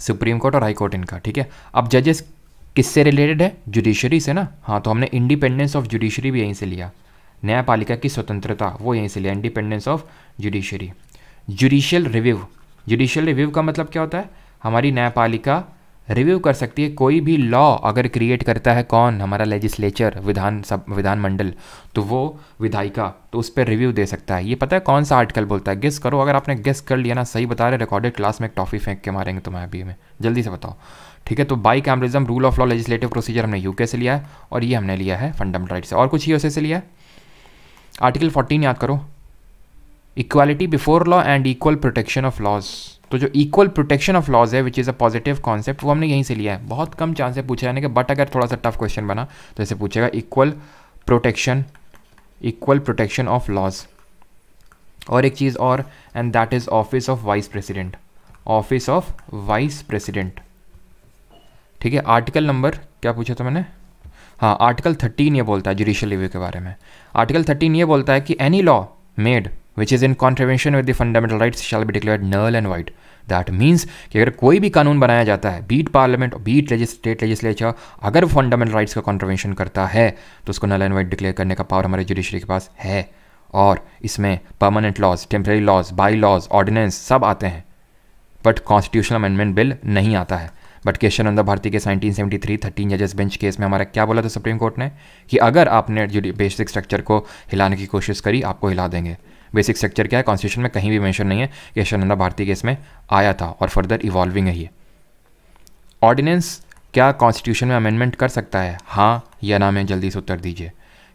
सुप्रीम कोर्ट और हाई कोर्ट इनका ठीक है अब जजेस किससे रिलेटेड है जुडिशरी से ना हाँ तो हमने इंडिपेंडेंस ऑफ जुडिशरी भी यहीं से लिया न्यायपालिका की स्वतंत्रता वो यहीं से लिया independence of judiciary judicial review judicial review का मतलब क्या होता है हमारी न्यायपालिका रिव्यू कर सकती है कोई भी लॉ अगर क्रिएट करता है कौन हमारा लेजिस्लेचर विधान सब विधानमंडल तो वो विधायिका तो उस पर रिव्यू दे सकता है ये पता है कौन सा आर्टिकल बोलता है गेस करो अगर आपने गेस कर लिया ना सही बता रहे रिकॉर्डेड क्लास में एक टॉफ़ी फेंक के मारेंगे तुम्हें अभी में जल्दी से बताओ ठीक है तो bicameralism rule of law legislative procedure हमने यूके से लिया है और ये हमने लिया है फंडामेंटल राइट से और कुछ उसे से लिया है आर्टिकल फोर्टीन याद करो equality before law and equal protection of laws तो जो इक्वल प्रोटेक्शन ऑफ लॉज है which is a positive concept वो हमने यहीं से लिया है बहुत कम चांस है पूछे जाने के बट अगर थोड़ा सा टफ क्वेश्चन बना तो इसे पूछेगा equal protection equal protection of laws और एक चीज़ और and that is office of vice president office of vice president ठीक है आर्टिकल नंबर क्या पूछा था मैंने हाँ आर्टिकल थर्टीन ये बोलता है जुडिशियल रिव्यू के बारे में आर्टिकल थर्टीन ये बोलता है कि any law made which is in contravention with the fundamental right shall be declared null and void that means कि अगर कोई भी कानून बनाया जाता है बीट पार्लियामेंट और बीट स्टेट लेजिस्लेचर अगर फंडामेंटल राइट्स का कॉन्ट्रवेंशन करता है तो उसको नल एंड वाइट डिक्लेयर करने का पावर हमारे जुडिशरी के पास है और इसमें permanent laws temporary laws bylaws ordinance सब आते हैं बट कॉन्स्टिट्यूशनल अमेंडमेंट बिल नहीं आता है बट केशवानंदा भारती के नाइनटीन सेवेंटी थ्री थर्टीन जजेस बेंच केस में हमारा क्या बोला था सुप्रीम कोर्ट ने कि अगर आपने बेसिक स्ट्रक्चर को हिलाने की कोशिश करी आपको हिला देंगे बेसिक स्ट्रक्चर क्या है कॉन्स्टिट्यूशन में कहीं भी मेंशन नहीं है केशवानंदा भारती केस में आया था और फर्दर इवॉल्विंग है ये ऑर्डिनेंस क्या कॉन्स्टिट्यूशन में अमेंडमेंट कर सकता है हाँ या ना मैं जल्दी से उत्तर दीजिए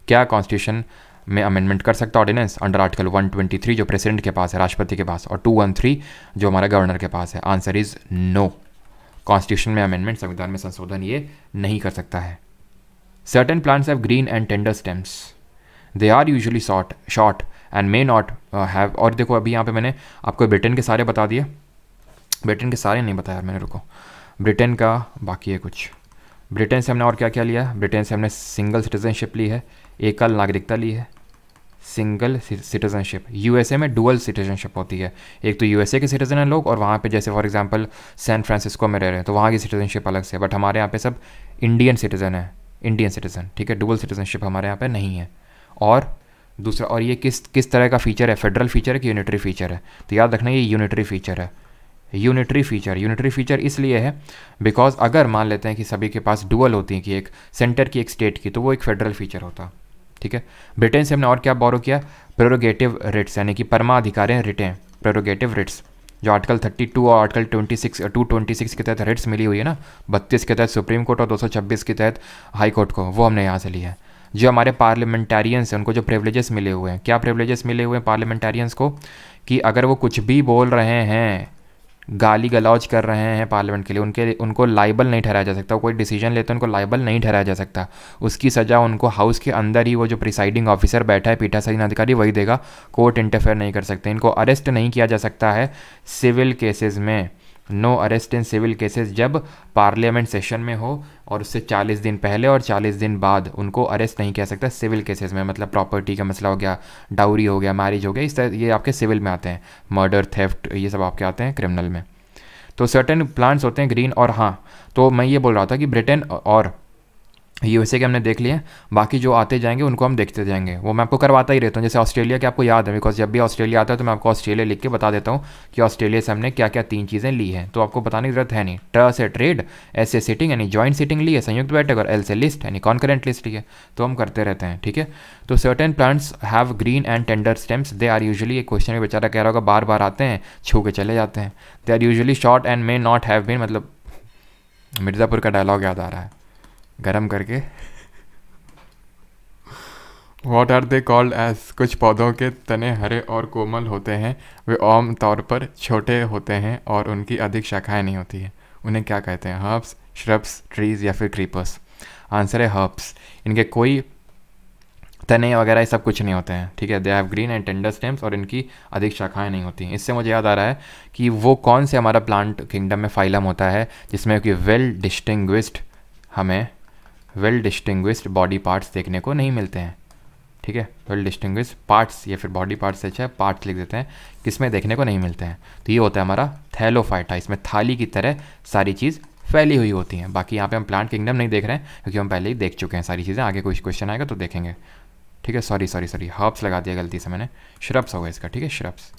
क्या कॉन्स्टिट्यूशन में अमेंडमेंट कर सकता ऑर्डिनेंस अंडर आर्टिकल 123 जो प्रेसिडेंट के पास है राष्ट्रपति के पास और 213 जो हमारा गवर्नर के पास है answer is no no. Constitution में अमेंडमेंट संविधान में संशोधन ये नहीं कर सकता है certain plants have green and tender stems they are usually short short and may not have और देखो अभी यहाँ पे मैंने आपको ब्रिटेन के सारे बता दिए ब्रिटेन के सारे नहीं बताया मैंने रुको ब्रिटेन का बाकी है कुछ ब्रिटेन से हमने और क्या क्या लिया ब्रिटेन से हमने सिंगल सिटीजनशिप ली है एकल नागरिकता ली है सिंगल सिटीजनशिप यूएसए में डुअल सिटीजनशिप होती है एक तो यूएसए के सिटीजन हैं लोग और वहाँ पे जैसे फॉर एग्जांपल सैन फ्रांसिस्को में रह रहे हैं तो वहाँ की सिटीजनशिप अलग से बट हमारे यहाँ पे सब इंडियन सिटीज़न है इंडियन सिटीज़न ठीक है डुअल सिटीजनशिप हमारे यहाँ पे नहीं है और दूसरा और ये किस किस तरह का फीचर है फेडरल फीचर है कि यूनिटरी फीचर है तो याद रखना ये यूनिटरी फीचर है यूनिटरी फीचर यूनिटरी फीचर इसलिए है बिकॉज अगर मान लेते हैं कि सभी के पास डुअल होती है कि एक सेंटर की एक स्टेट की तो वो एक फेडरल फीचर होता ठीक है ब्रिटेन से हमने और क्या बोरो किया प्रोरोगेटिव रिट्स यानी कि परमाधिकार हैं रिटें प्रोरोगेटिव रिट्स जो आर्टिकल 32 और आर्टिकल 26 टू ट्वेंटी सिक्स के तहत रिट्स मिली हुई है ना 32 के तहत सुप्रीम कोर्ट और 226 के तहत हाई कोर्ट को वो हमने यहाँ से लिया है जो हमारे पार्लियामेंटेरियंस हैं उनको जो प्रिवलेजेस मिले हुए हैं क्या प्रिवलेजेस मिले हुए हैं पार्लियामेंटेरियंस को कि अगर वो कुछ भी बोल रहे हैं गाली गलौज कर रहे हैं पार्लियामेंट के लिए उनके उनको लाइबल नहीं ठहराया जा सकता कोई डिसीजन लेते हैं उनको लाइबल नहीं ठहराया जा सकता उसकी सज़ा उनको हाउस के अंदर ही वो जो प्रिसाइडिंग ऑफिसर बैठा है पीठासीन अधिकारी वही देगा कोर्ट इंटरफेयर नहीं कर सकते इनको अरेस्ट नहीं किया जा सकता है सिविल केसेज़ में no arrest in civil cases जब पार्लियामेंट सेशन में हो और उससे 40 दिन पहले और 40 दिन बाद उनको अरेस्ट नहीं कह सकता सिविल केसेस में मतलब प्रॉपर्टी का मसला हो गया डाउरी हो गया मैरिज हो गया इस तरह ये आपके सिविल में आते हैं मर्डर थेफ्ट ये सब आपके आते हैं क्रिमिनल में तो सर्टेन प्लांट्स होते हैं ग्रीन और हाँ तो मैं ये बोल रहा था कि ब्रिटेन और यूएसए के हमने देख लिए बाकी जो आते जाएंगे उनको हम देखते जाएंगे वो मैं आपको करवाता ही रहता हूँ जैसे ऑस्ट्रेलिया के आपको याद है बिकॉज जब भी ऑस्ट्रेलिया आता है तो मैं आपको ऑस्ट्रेलिया लिख के बता देता हूँ कि ऑस्ट्रेलिया से हमने क्या क्या तीन चीज़ें ली हैं तो आपको बताने की जरूरत है नहीं ट से ट्रेड एस से सिटिंग यानी ज्वाइंट सिटिंग ली है संयुक्त बैठक और एल से लिस्ट यानी कॉन्करेंट लिस्ट ली है तो हम करते रहते हैं ठीक है तो certain plants have green and tender stems they are usually एक क्वेश्चन में बेचारा कह रहा होगा बार बार आते हैं छू के चले जाते हैं they are usually short and may not have been मतलब मिर्ज़ापुर का डायलॉग याद आ रहा है गर्म करके what are they called as कुछ पौधों के तने हरे और कोमल होते हैं वे आम तौर पर छोटे होते हैं और उनकी अधिक शाखाएं नहीं होती हैं उन्हें क्या कहते हैं हर्ब्स श्रब्स ट्रीज या फिर क्रीपर्स आंसर है हर्ब्स इनके कोई तने वगैरह ये सब कुछ नहीं होते हैं ठीक है they have green and tender stems और इनकी अधिक शाखाएं नहीं होती इससे मुझे याद आ रहा है कि वो कौन से हमारा प्लांट किंगडम में फाइलम होता है जिसमें कि वेल डिस्टिंग्विस्ड हमें वेल डिस्टिंग्विश्ड बॉडी पार्ट्स देखने को नहीं मिलते हैं ठीक है वेल डिस्टिंग्विश पार्ट्स या फिर बॉडी पार्ट्स से अच्छा पार्ट्स लिख देते हैं किसमें देखने को नहीं मिलते हैं तो ये होता है हमारा थैलोफाइटा इसमें थाली की तरह सारी चीज़ फैली हुई होती हैं बाकी यहाँ पे हम प्लांट किंगडम नहीं देख रहे हैं क्योंकि हम पहले ही देख चुके हैं सारी चीज़ें आगे कोई क्वेश्चन आएगा तो देखेंगे ठीक है सॉरी सॉरी सॉरी हर्ब्स लगा दिया गलती से मैंने श्रब्स होगा इसका ठीक है श्रब्स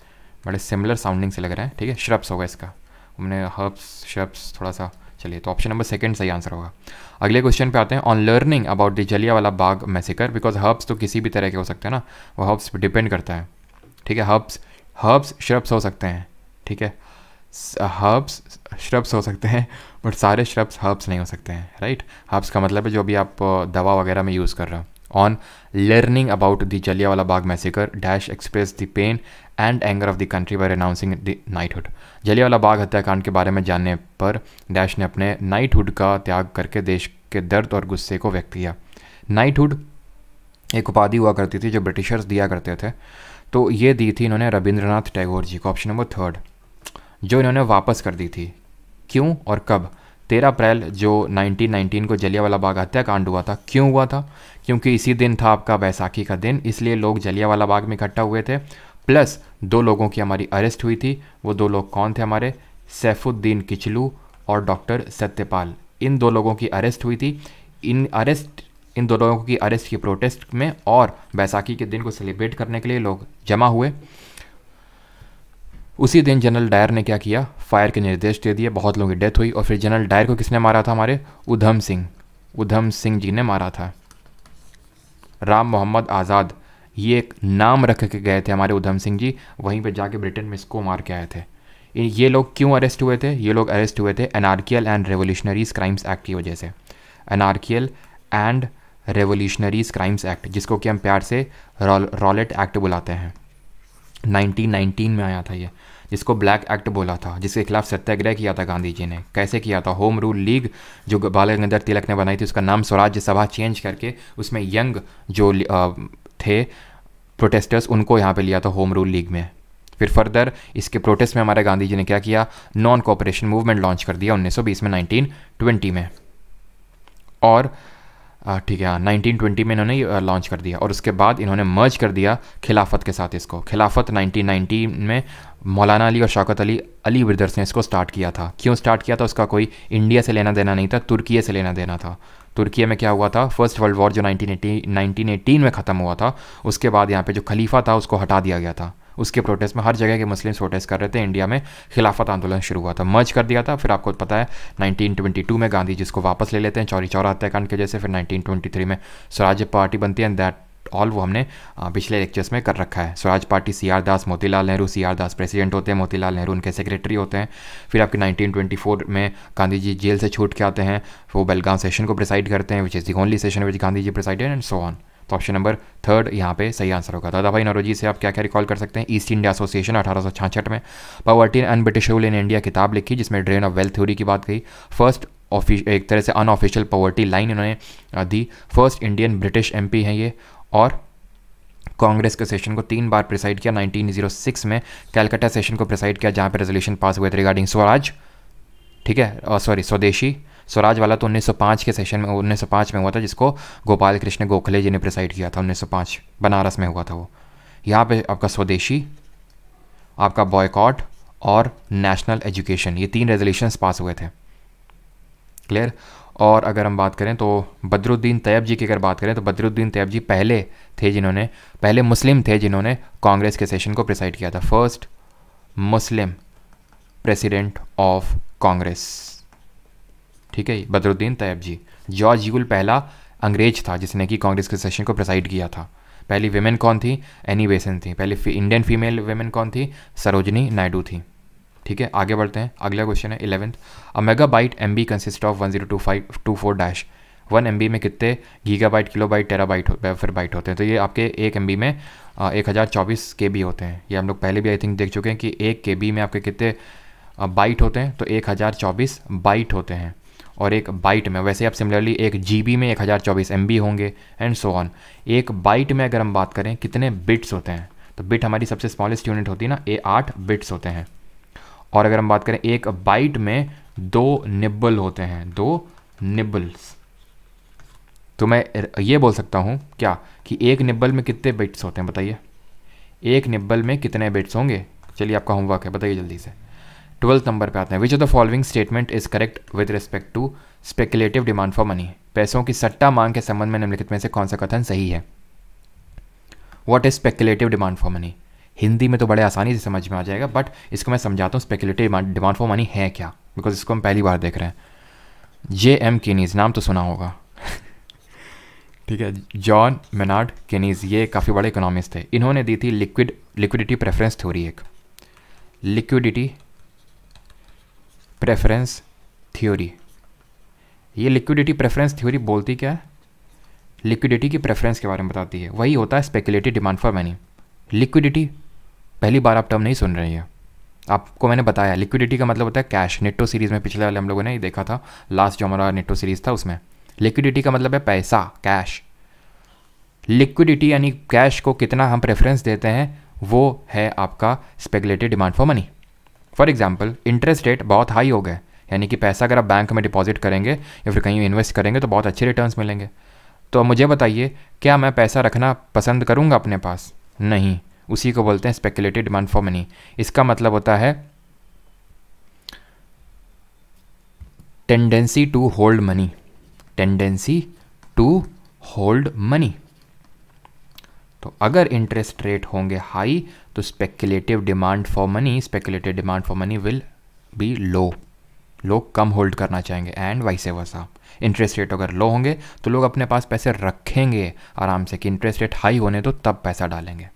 बड़े सिमिलर साउंडिंग से लग रहे हैं ठीक है श्रब्स होगा इसका हमने हर्ब्स श्रब्स थोड़ा सा चलिए तो ऑप्शन नंबर सेकंड सही आंसर होगा अगले क्वेश्चन पे आते हैं ऑन लर्निंग अबाउट द जलिया वाला बाग मैसेकर बिकॉज हर्ब्स तो किसी भी तरह के हो सकते हैं ना वो हर्ब्स पर डिपेंड करता है ठीक है हर्ब्स हर्ब्स श्रब्स हो सकते हैं ठीक है हर्ब्स श्रब्स हो सकते हैं बट सारे श्रब्स हर्ब्स नहीं हो सकते हैं राइट हर्ब्स का मतलब है जो भी आप दवा वगैरह में यूज़ कर रहे हो on learning about the Jallianwala Bagh massacre, dash express the pain and anger of the country by announcing the knighthood Jallianwala Bagh हत्याकांड के बारे में जानने पर डैश ने अपने नाइटहुड का त्याग करके देश के दर्द और गुस्से को व्यक्त किया नाइटहुड एक उपाधि हुआ करती थी जो ब्रिटिशर्स दिया करते थे तो ये दी थी इन्होंने रविंद्रनाथ टैगोर जी को ऑप्शन नंबर थर्ड जो इन्होंने वापस कर दी थी क्यों और कब तेरह अप्रैल जो 1919 को जलियावाला बाग हत्याकांड हुआ था क्यों हुआ था क्योंकि इसी दिन था आपका बैसाखी का दिन इसलिए लोग जलियावाला बाग में इकट्ठा हुए थे प्लस दो लोगों की हमारी अरेस्ट हुई थी वो दो लोग कौन थे हमारे सैफुद्दीन किचलू और डॉक्टर सत्यपाल इन दो लोगों की अरेस्ट हुई थी इन अरेस्ट इन दो लोगों की अरेस्ट की प्रोटेस्ट में और बैसाखी के दिन को सेलिब्रेट करने के लिए लोग जमा हुए उसी दिन जनरल डायर ने क्या किया फायर के निर्देश दे दिए बहुत लोगों की डेथ हुई और फिर जनरल डायर को किसने मारा था हमारे उधम सिंह उधम सिंह जी ने मारा था राम मोहम्मद आज़ाद ये एक नाम रख के गए थे हमारे उधम सिंह जी वहीं पर जाके ब्रिटेन में इसको मार के आए थे ये लोग क्यों अरेस्ट हुए थे ये लोग अरेस्ट हुए थे anarchical and revolutionaries crimes act की वजह से anarchical and revolutionaries crimes act जिसको कि हम प्यार से रॉलेट एक्ट बुलाते हैं 1919 में आया था ये जिसको ब्लैक एक्ट बोला था जिसके खिलाफ सत्याग्रह किया था गांधी जी ने कैसे किया था होम रूल लीग जो बाल गंगाधर तिलक ने बनाई थी उसका नाम स्वराज्य सभा चेंज करके उसमें यंग जो थे प्रोटेस्टर्स उनको यहाँ पे लिया था होम रूल लीग में फिर फर्दर इसके प्रोटेस्ट में हमारे गांधी जी ने क्या किया नॉन कॉपरेशन मूवमेंट लॉन्च कर दिया 1920 में 1920 में और ठीक है नाइनटीन ट्वेंटी में इन्होंने लॉन्च कर दिया और उसके बाद इन्होंने मर्ज कर दिया खिलाफत के साथ इसको खिलाफत नाइनटीन नाइनटी में मौलाना अली और शौकत अली अली ब्रदर्स ने इसको स्टार्ट किया था क्यों स्टार्ट किया था उसका कोई इंडिया से लेना देना नहीं था तुर्की से लेना देना था तुर्की में क्या हुआ था फर्स्ट वर्ल्ड वॉर जो नाइनटीन 1918 में ख़त्म हुआ था उसके बाद यहाँ पर जो खलीफा था उसको हटा दिया गया था उसके प्रोटेस्ट में हर जगह के मुस्लिम्स प्रोटेस्ट कर रहे थे इंडिया में खिलाफत आंदोलन शुरू हुआ था मर्ज कर दिया था फिर आपको पता है 1922 में गांधी जिसको वापस ले लेते हैं चौरी चौरा हत्याकांड की वजह से फिर 1923 में स्वराज्य पार्टी बनती है एंड दैट ऑल वो हमने पिछले लेक्चर्स में कर रखा है Swaraj party C R Das Motilal Nehru C R Das president होते हैं मोतीलाल नेहरू उनके सेक्रेटरी होते हैं फिर आपके 1924 में गांधी जी जेल से छूट के आते हैं वो बेलगांव सेशन को प्रिसाइड करते हैं which is the only session which Gandhi ji presided and so on तो ऑप्शन नंबर थर्ड यहाँ पे सही आंसर होगा दादा भाई नरोजी से आप क्या क्या रिकॉल कर सकते हैं ईस्ट इंडिया एसोसिएशन अठारह में poverty and British rule in India किताब लिखी जिसमें ड्रेन ऑफ वेल्थ थ्योरी की बात कही फर्स्ट ऑफिश एक तरह से अनऑफिशियल पॉवर्टी लाइन इन्होंने दी फर्स्ट इंडियन ब्रिटिश एम हैं ये और कांग्रेस के सेशन को तीन बार प्रिसाइड किया 1906 में कैलकाटा सेशन को प्रिसाइड किया जहाँ पर रेजोल्यूशन पास हुए थे रिगार्डिंग स्वराज ठीक है सॉरी स्वदेशी स्वराज वाला तो 1905 के सेशन में 1905 में हुआ था जिसको गोपाल कृष्ण गोखले जी ने प्रिसाइड किया था 1905 बनारस में हुआ था वो यहाँ पे आपका स्वदेशी आपका बॉयकॉट और नेशनल एजुकेशन ये तीन रेजोल्यूशन पास हुए थे क्लियर और अगर हम बात करें तो बद्रुद्दीन तैयब जी की अगर बात करें तो बद्रुद्दीन तैयब जी पहले थे जिन्होंने पहले मुस्लिम थे जिन्होंने कांग्रेस के सेशन को प्रिसाइड किया था first Muslim president of Congress ठीक है Badruddin Tyabji George Yule पहला अंग्रेज था जिसने कि कांग्रेस के सेशन को प्रसाइड किया था पहली वेमेन कौन थी एनी वेसन थी पहली इंडियन फीमेल वेमेन कौन थी सरोजनी नायडू थी ठीक है आगे बढ़ते हैं अगला क्वेश्चन है eleventh a megabyte M B consist of one zero two five two four dash one M B में कितने gigabyte kilobyte terabyte फिर बाइट होते हैं तो ये आपके एक एम बी में एक हज़ार चौबीस के बी होते हैं ये हम लोग पहले भी आई थिंक देख चुके हैं कि एक के बी में आपके कितने बाइट होते हैं तो एक हज़ार चौबीस बाइट होते हैं और एक बाइट में वैसे आप सिमिलरली एक जी में एक हज़ार चौबीस एम होंगे एंड सो ऑन एक बाइट में अगर हम बात करें कितने बिट्स होते हैं तो बिट हमारी सबसे स्मॉलेस्ट यूनिट होती है ना ए आठ बिट्स होते हैं और अगर हम बात करें एक बाइट में दो निब्बल होते हैं दो निब्बल्स तो मैं ये बोल सकता हूँ क्या कि एक निब्बल में कितने बिट्स होते हैं बताइए एक निब्बल में कितने बिट्स होंगे चलिए आपका होमवर्क है बताइए जल्दी से ट्वेल्थ नंबर पे आते हैं which of the following statement is correct with respect to speculative demand for money पैसों की सट्टा मांग के संबंध में निम्नलिखित में से कौन सा कथन सही है what is speculative demand for money Hindi में तो बड़े आसानी से समझ में आ जाएगा बट इसको मैं समझाता हूँ स्पेकुलेटिव डिमांड फॉर मनी है क्या बिकॉज इसको हम पहली बार देख रहे हैं जे एम केनीज नाम तो सुना होगा ठीक है जॉन मेनार्ड केनीज ये काफ़ी बड़े इकोनॉमिस्ट थे इन्होंने दी थी लिक्विड लिक्विडिटी प्रेफरेंस थ्योरी एक लिक्विडिटी प्रेफरेंस थ्योरी ये लिक्विडिटी प्रेफरेंस थ्योरी बोलती क्या है लिक्विडिटी की प्रेफरेंस के बारे में बताती है वही होता है speculative demand for money liquidity पहली बार आप टर्म नहीं सुन रहे हैं आपको मैंने बताया लिक्विडिटी का मतलब होता है कैश नेटो सीरीज़ में पिछले वाले हम लोगों ने ही देखा था लास्ट जो हमारा नेटो सीरीज़ था उसमें लिक्विडिटी का मतलब है पैसा कैश लिक्विडिटी यानी कैश को कितना हम प्रेफरेंस देते हैं वो है आपका speculative demand for money for example interest rate बहुत हाई हो गए यानी कि पैसा अगर आप बैंक में डिपॉजिट करेंगे या फिर कहीं इन्वेस्ट करेंगे तो बहुत अच्छे रिटर्न्स मिलेंगे तो मुझे बताइए क्या मैं पैसा रखना पसंद करूँगा अपने पास नहीं उसी को बोलते हैं स्पेकुलेटिव डिमांड फॉर मनी इसका मतलब होता है tendency to hold money tendency to hold money तो अगर इंटरेस्ट रेट होंगे हाई तो speculative demand for money speculative demand for money will be low लोग कम होल्ड करना चाहेंगे and vice versa interest rate अगर लो होंगे तो लोग अपने पास पैसे रखेंगे आराम से कि इंटरेस्ट रेट हाई होने तो तब पैसा डालेंगे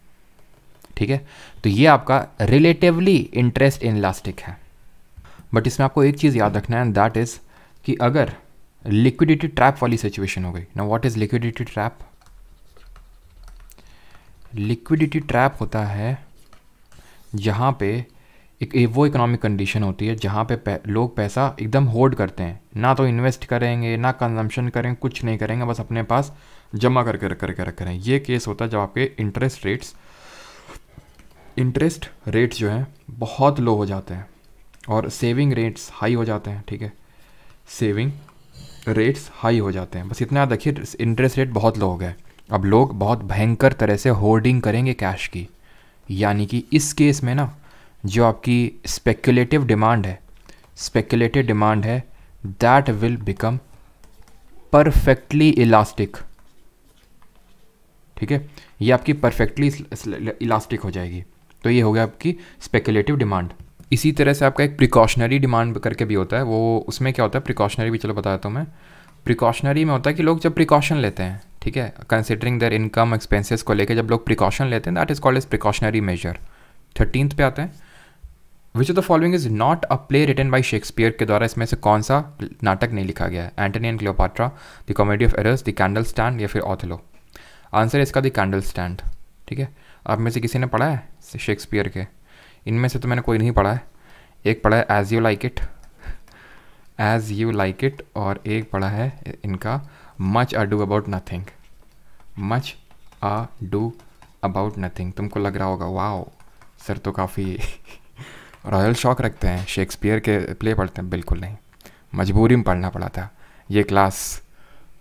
ठीक है तो ये आपका रिलेटिवली इंटरेस्ट इन इलास्टिक है बट इसमें आपको एक चीज़ याद रखना है दैट इज़ कि अगर लिक्विडिटी ट्रैप वाली सिचुएशन हो गई ना what is liquidity trap liquidity trap होता है जहाँ पे एक वो इकोनॉमिक कंडीशन होती है जहाँ पे, लोग पैसा एकदम होल्ड करते हैं ना तो इन्वेस्ट करेंगे ना कंजम्पशन करेंगे कुछ नहीं करेंगे बस अपने पास जमा करके रख करके रख रहे हैं ये केस होता है जब आपके इंटरेस्ट रेट्स इंटरेस्ट रेट्स जो हैं बहुत लो हो जाते हैं और सेविंग रेट्स हाई हो जाते हैं ठीक है सेविंग रेट्स हाई हो जाते हैं बस इतना देखिए इंटरेस्ट रेट बहुत लो हो गए अब लोग बहुत भयंकर तरह से होर्डिंग करेंगे कैश की यानी कि इस केस में ना जो आपकी स्पेकुलेटिव डिमांड है स्पेकुलेटिव डिमांड है that will become perfectly elastic ठीक है ये आपकी परफेक्टली इलास्टिक हो जाएगी तो ये हो गया आपकी स्पेकुलेटिव डिमांड इसी तरह से आपका एक प्रिकॉशनरी डिमांड करके भी होता है वो उसमें क्या होता है प्रिकॉशनरी भी चलो बताया तो हूँ मैं प्रिकॉशनरी में होता है कि लोग जब प्रिकॉशन लेते हैं ठीक है कंसिडरिंग देयर इनकम एक्सपेंसेस को लेकर जब लोग प्रिकॉशन लेते हैं that is called as precautionary measure thirteenth पे आते हैं which of the following is not a play written by Shakespeare के द्वारा इसमें से कौन सा नाटक नहीं लिखा गया है Antony and Cleopatra the comedy of errors the candle stand या फिर ऑथलो आंसर है इसका द कैंडल स्टैंड ठीक है आप में से किसी ने पढ़ा है शेक्सपियर के इनमें से तो मैंने कोई नहीं पढ़ा है एक पढ़ा है as you like it as you like it और एक पढ़ा है इनका much ado about nothing much ado about nothing तुमको लग रहा होगा वाओ सर तो काफ़ी रॉयल शौक रखते हैं शेक्सपियर के प्ले पढ़ते हैं बिल्कुल नहीं मजबूरी में पढ़ना पड़ा था ये क्लास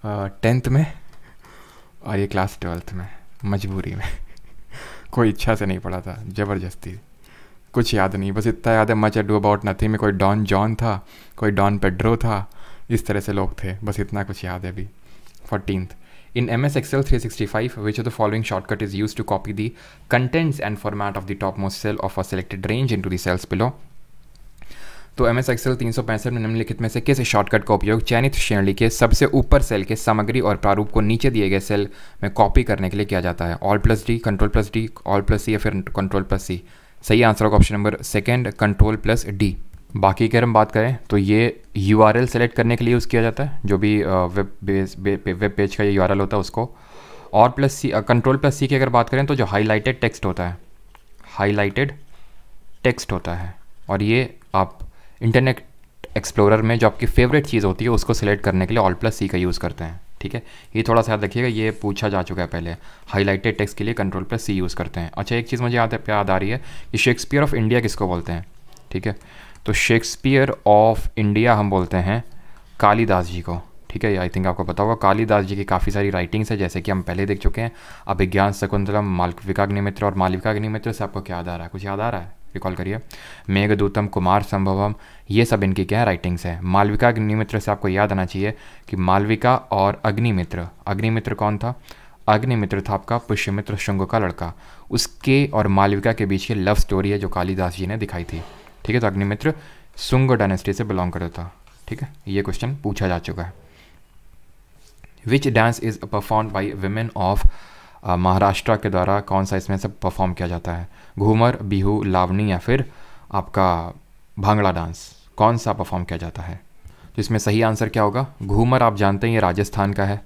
टेंथ में और ये क्लास ट्वेल्थ में मजबूरी में कोई इच्छा से नहीं पढ़ा था ज़बरदस्ती कुछ याद नहीं बस इतना याद है मच डू अबाउट नथिंग में कोई डॉन जॉन था कोई डॉन पेड्रो था इस तरह से लोग थे बस इतना कुछ याद है अभी 14th. In MS Excel 365, which of the following shortcut is used to copy the contents and format of the topmost cell of a selected range into the cells below? तो एम एस एक्सेल तीन में निम्नलिखित में से किस shortcut का उपयोग चयनित श्रेणी के सबसे ऊपर सेल के सामग्री और प्रारूप को नीचे दिए गए सेल में कॉपी करने के लिए किया जाता है alt plus D control plus D alt plus C या फिर कंट्रोल प्लस सी सही आंसर होगा option number second control plus D बाकी अगर हम बात करें तो ये यू आर एल सेलेक्ट करने के लिए यूज़ किया जाता है जो भी वेब बेस वेब पेज का ये यू आर एल होता है उसको और plus C control plus C की अगर बात करें तो जो हाईलाइटेड टेक्स्ट होता है हाईलाइटेड टेक्स्ट होता है और ये आप इंटरनेट एक्सप्लोरर में जो आपकी फेवरेट चीज़ होती है उसको सिलेक्ट करने के लिए ऑल प्लस सी का यूज़ करते हैं ठीक है ये थोड़ा सा याद रखिएगा ये पूछा जा चुका है पहले हाईलाइटेड टेक्स्ट के लिए कंट्रोल प्लस सी यूज़ करते हैं अच्छा एक चीज़ मुझे याद याद आ रही है कि शेक्सपियर ऑफ इंडिया किसको बोलते हैं ठीक है तो शेक्सपियर ऑफ इंडिया हम बोलते हैं कालीदास जी को ठीक है आई थिंक आपको पता होगा कालीदास जी की काफ़ी सारी राइटिंग्स है जैसे कि हम पहले देख चुके हैं अभिज्ञान शकुंतलम मालविकाग्निमित्र और मालविकाग्निमित्र से आपको क्या याद आ रहा है कुछ याद आ रहा है रिकॉल करिए मेघदूतम कुमार संभवम ये सब इनकी क्या राइटिंग्स हैं मालविका अग्निमित्र से आपको याद आना चाहिए कि मालविका और अग्निमित्र अग्निमित्र कौन था अग्निमित्र था आपका पुष्यमित्र शुंग का लड़का उसके और मालविका के बीच की लव स्टोरी है जो कालिदास जी ने दिखाई थी ठीक है तो अग्निमित्र सुंग डायनेस्टी से बिलोंग करता था ठीक है ये क्वेश्चन पूछा जा चुका है which dance is perform by women of Maharashtra के द्वारा कौन सा इसमें सब परफॉर्म किया जाता है घूमर बिहू लावनी या फिर आपका भांगड़ा डांस कौन सा परफॉर्म किया जाता है तो इसमें सही आंसर क्या होगा घूमर आप जानते हैं ये राजस्थान का है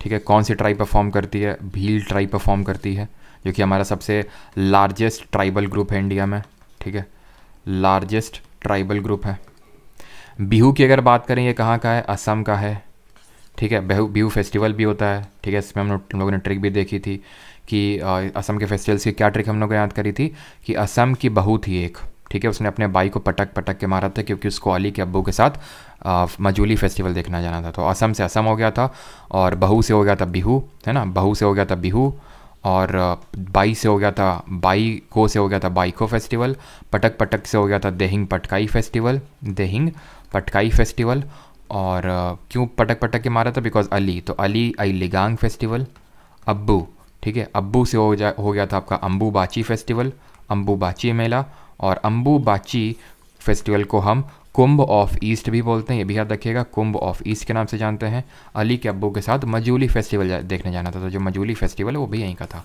ठीक है कौन सी ट्राइब परफॉर्म करती है भील ट्राइब परफॉर्म करती है जो कि हमारा सबसे लार्जेस्ट ट्राइबल ग्रुप है इंडिया में ठीक है लार्जेस्ट ट्राइबल ग्रुप है बिहू की अगर बात करें ये कहाँ का है असम का है ठीक है बिहू बिहू फेस्टिवल भी होता है ठीक है इसमें हम हम लोगों ने ट्रिक भी देखी थी कि असम के फेस्टिवल्स की क्या ट्रिक हम लोग याद करी थी कि असम की बहू थी एक ठीक है उसने अपने बाई को पटक पटक के मारा था क्योंकि उसको अली के अब्बू के साथ मजूली फेस्टिवल देखना जाना था तो असम से असम हो गया था और बहू से हो गया था बिहू है ना बहू से हो गया था बिहू और बाई से हो गया था बाई को से हो गया था बाइको फेस्टिवल पटक पटक से हो गया था देहिंग पटकाई फेस्टिवल देहिंग पटकाई फेस्टिवल और क्यों पटक पटक के मारा था बिकॉज अली तो अली आई लिगांग फेस्टिवल अब्बू ठीक है अब्बू से हो जा हो गया था आपका अम्बूबाची फेस्टिवल अम्बूबाची मेला और अम्बूबाची फेस्टिवल को हम कुंभ ऑफ ईस्ट भी बोलते हैं ये भी याद रखिएगा कुंभ ऑफ ईस्ट के नाम से जानते हैं अली के अब्बू के साथ मजूली फेस्टिवल देखने जाना था तो जो मजूली फेस्टिवल है वो भी यहीं का था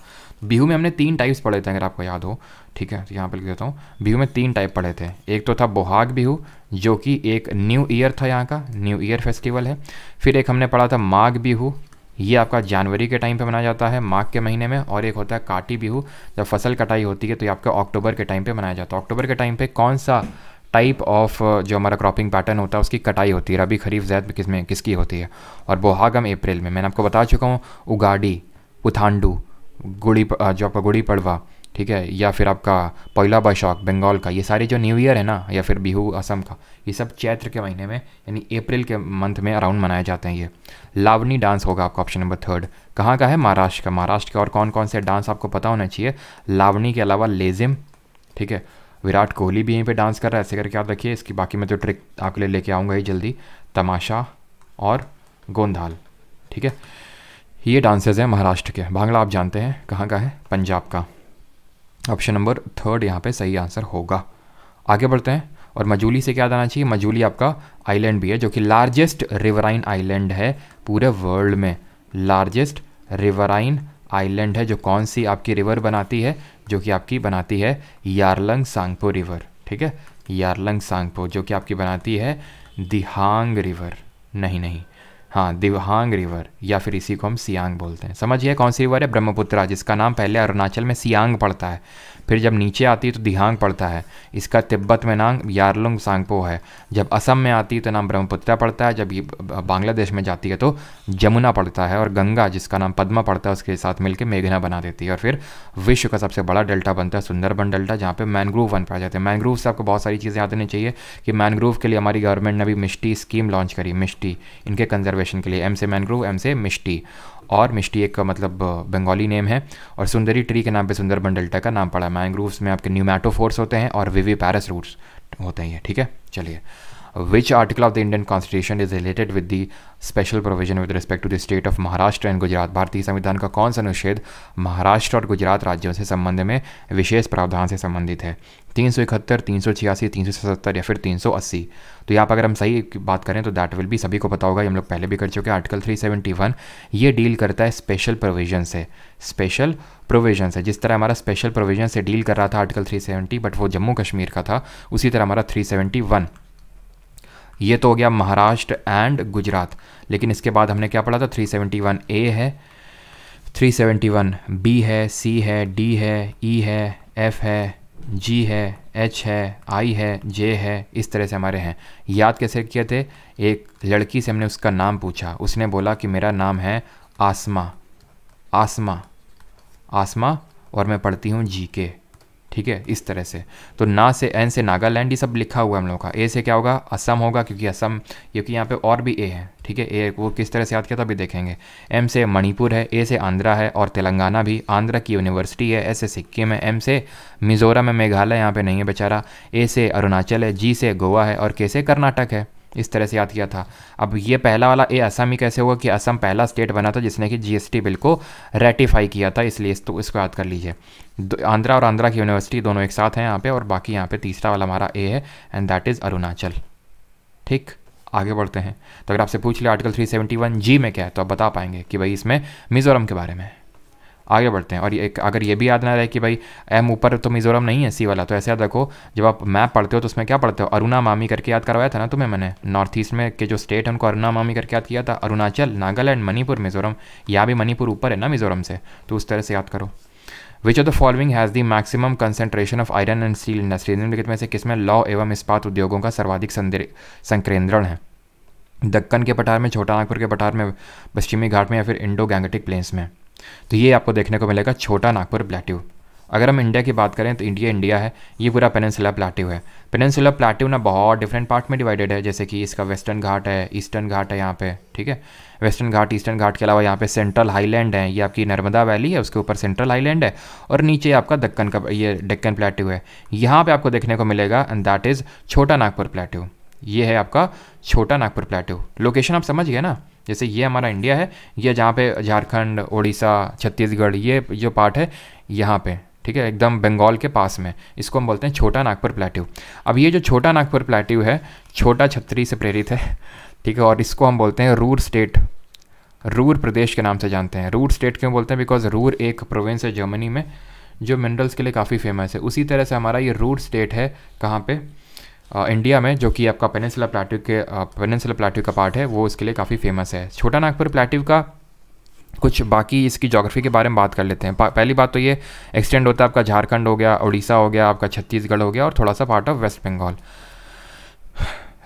बिहू में हमने तीन टाइप्स पढ़े थे अगर आपको याद हो ठीक है तो यहाँ पर लिख देता हूँ बिहू में तीन टाइप पढ़े थे एक तो था बोहाग बिहू जो कि एक न्यू ईयर था यहाँ का न्यू ईयर फेस्टिवल है फिर एक हमने पढ़ा था माघ बिहू ये आपका जनवरी के टाइम पे मनाया जाता है माघ के महीने में और एक होता है काटी बिहू जब फसल कटाई होती है तो ये आपका अक्टूबर के टाइम पे मनाया जाता है अक्टूबर के टाइम पे कौन सा टाइप ऑफ uh, जो हमारा क्रॉपिंग पैटर्न होता है उसकी कटाई होती है रबी खरीफ जैद किस में किसकी होती है और बोहागम अप्रैल में मैंने आपको बता चुका हूँ उगाडी पुथांडू गुड़ी जो आपका गुड़ी पड़वा ठीक है या फिर आपका पहला बैशाख बंगाल का ये सारे जो न्यू ईयर है ना या फिर बिहू असम का ये सब चैत्र के महीने में यानी अप्रैल के मंथ में अराउंड मनाए जाते हैं ये लावनी डांस होगा आपका ऑप्शन नंबर थर्ड कहाँ का है महाराष्ट्र का महाराष्ट्र का और कौन कौन से डांस आपको पता होना चाहिए लावनी के अलावा लेजिम ठीक है विराट कोहली भी यहीं पे डांस कर रहा है ऐसे करके याद रखिए इसकी बाकी मैं तो ट्रिक आपके लिए लेके आऊँगा ही जल्दी तमाशा और गोंधाल ठीक है ये डांसेस हैं महाराष्ट्र के भांगड़ा आप जानते हैं कहाँ का है पंजाब का ऑप्शन नंबर थर्ड यहाँ पे सही आंसर होगा आगे बढ़ते हैं और मजूली से क्या आना चाहिए मजूली आपका आइलैंड भी है जो कि लार्जेस्ट रिवराइन आइलैंड है पूरे वर्ल्ड में लार्जेस्ट रिवराइन आइलैंड है जो कौन सी आपकी रिवर बनाती है जो कि आपकी बनाती है यारलंग सांगपो रिवर ठीक है यारलंग सांगपो जो कि आपकी बनाती है दिहांग रिवर नहीं नहीं हाँ दिवहांग रिवर या फिर इसी को हम सियांग बोलते हैं समझिए कौन सी रिवर है ब्रह्मपुत्रा जिसका नाम पहले अरुणाचल में सियांग पड़ता है फिर जब नीचे आती है तो दिहांग पड़ता है इसका तिब्बत में नाम यारलुंग सांगपो है जब असम में आती है तो नाम ब्रह्मपुत्रा पड़ता है जब ये बांग्लादेश में जाती है तो जमुना पड़ता है और गंगा जिसका नाम पद्मा पड़ता है उसके साथ मिलकर मेघना बना देती है और फिर विश्व का सबसे बड़ा डेल्टा बनता है सुंदरबन डेल्टा जहाँ पर मैनग्रोव वन पाए जाते हैं मैनग्रोव से आपको बहुत सारी चीज़ें याद देनी चाहिए कि मैनग्रोव के लिए हमारी गवर्नमेंट ने अभी मिष्टी स्कीम लॉन्च करी मिष्टी इनके कंजर्वे कंजर्वेशन के लिए एम से मैनग्रोव एम से मिष्टी और मिष्टी एक का मतलब बंगाली नेम है और सुंदरी ट्री के नाम पे सुंदर डेल्टा का नाम पड़ा मैंग्रोव्स में आपके न्यूमैटोफोर्स होते हैं और विवी पैरस रूट्स होते हैं ठीक है चलिए which article of the Indian constitution is related with the special provision with respect to the state of Maharashtra and Gujarat भारतीय संविधान का कौन सा अनुच्छेद महाराष्ट्र और गुजरात राज्यों से संबंध में विशेष प्रावधान से संबंधित है तीन सौ इकहत्तर तीन सौ छियासी तीन सौ सतहत्तर या फिर तीन सौ अस्सी तो यहाँ पर अगर हम सही बात करें तो दैट विल भी सभी को पता होगा हम लोग पहले भी कर चुके हैं आर्टिकल थ्री सेवेंटी वन ये डील करता है स्पेशल प्रोविजन से स्पेशल प्रोविजन से जिस तरह हमारा स्पेशल प्रोविजन से डील कर रहा था आर्टिकल थ्री सेवेंटी बट वो जम्मू कश्मीर का था उसी तरह हमारा थ्री वन ये तो हो गया महाराष्ट्र एंड गुजरात लेकिन इसके बाद हमने क्या पढ़ा था थ्री सेवेंटी वन ए है थ्री वन बी है सी है डी है ई e है एफ e है जी है एच है आई है जे है इस तरह से हमारे हैं याद कैसे किए थे एक लड़की से हमने उसका नाम पूछा उसने बोला कि मेरा नाम है आसमा आसमा आसमा और मैं पढ़ती हूँ जी के ठीक है इस तरह से तो ना से एन से नागालैंड ये सब लिखा हुआ है हम लोगों का ए से क्या होगा असम होगा क्योंकि असम क्योंकि यहाँ पे और भी ए है ठीक है ए वो किस तरह से याद किया था अभी देखेंगे एम से मणिपुर है ए से आंध्रा है और तेलंगाना भी आंध्रा की यूनिवर्सिटी है ऐसे सिक्किम है एम से मिजोरम है मेघालय यहाँ पर नहीं है बेचारा ए से अरुणाचल है जी से गोवा है और के से कर्नाटक है इस तरह से याद किया था अब ये पहला वाला ए असम ही कैसे हुआ कि असम पहला स्टेट बना था जिसने कि जीएसटी बिल को रेटिफाई किया था इसलिए इस तो इसको याद कर लीजिए आंध्रा और आंध्रा की यूनिवर्सिटी दोनों एक साथ हैं यहाँ पे और बाकी यहाँ पे तीसरा वाला हमारा ए है एंड दैट इज़ अरुणाचल ठीक आगे बढ़ते हैं तो अगर आपसे पूछ लिया आर्टिकल थ्री जी में क्या है तो आप बता पाएंगे कि भाई इसमें मिज़ोरम के बारे में है आगे बढ़ते हैं और ये अगर ये भी याद ना रहे कि भाई एम ऊपर तो मिजोरम नहीं है सी वाला तो ऐसे याद रखो जब आप मैप पढ़ते हो तो उसमें क्या पढ़ते हो अरुणा मामी करके याद करवाया था ना तुम्हें मैंने नॉर्थ ईस्ट में के जो स्टेट है उनको अरुणा मामी करके याद किया था अरुणाचल नागालैंड मणिपुर मिजोरम या भी मणिपुर ऊपर है ना मिजोरम से तो उस तरह से याद करो which of the following has the maximum concentration of iron and steel industry निम्नलिखित में से किसमें लॉ एवं इस्पात उद्योगों का सर्वाधिक संकेंद्रण है दक्कन के पठार में छोटा नागपुर के पठार में पश्चिमी घाट में या फिर इंडो गैंगटिक प्लेन्स में तो ये आपको देखने को मिलेगा छोटा नागपुर प्लेट्यू अगर हम इंडिया की बात करें तो इंडिया इंडिया है ये पूरा पेनसुला प्लाट्यू है पेनसुला प्लाट्यू ना बहुत डिफरेंट पार्ट में डिवाइडेड है जैसे कि इसका वेस्टर्न घाट है ईस्टर्न घाट है यहाँ पे ठीक है वेस्टर्न घाट ईस्टर्न घाट के अलावा यहाँ पे सेंट्रल हाईलैंड है ये आपकी नर्मदा वैली है उसके ऊपर सेंट्रल हाईलैंड है और नीचे आपका दक्कन का ये डक्कन प्लेट्यू है यहाँ पर आपको देखने को मिलेगा एंड दैट इज़ छोटा नागपुर प्लेट्यू ये है आपका छोटा नागपुर प्लेटो लोकेशन आप समझ गए ना जैसे ये हमारा इंडिया है ये जहाँ पे झारखंड उड़ीसा छत्तीसगढ़ ये जो पार्ट है यहाँ पे ठीक है एकदम बंगाल के पास में इसको हम बोलते हैं छोटा नागपुर प्लेट्यू अब ये जो छोटा नागपुर प्लेट्यू है छोटा छतरी से प्रेरित है ठीक है और इसको हम बोलते हैं रूर स्टेट रूर प्रदेश के नाम से जानते हैं रूर स्टेट क्यों बोलते हैं बिकॉज रूर एक प्रोविंस है जर्मनी में जो मिनरल्स के लिए काफ़ी फेमस है उसी तरह से हमारा ये रूर स्टेट है कहाँ पर इंडिया में जो कि आपका पेनसला प्लेट्यू के पेनसला प्लेट्यू का पार्ट है वो इसके लिए काफ़ी फेमस है छोटा नागपुर प्लाट्यू का कुछ बाकी इसकी जोग्राफी के बारे में बात कर लेते हैं पहली बात तो ये एक्सटेंड होता है आपका झारखंड हो गया उड़ीसा हो गया आपका छत्तीसगढ़ हो गया और थोड़ा सा part of West Bengal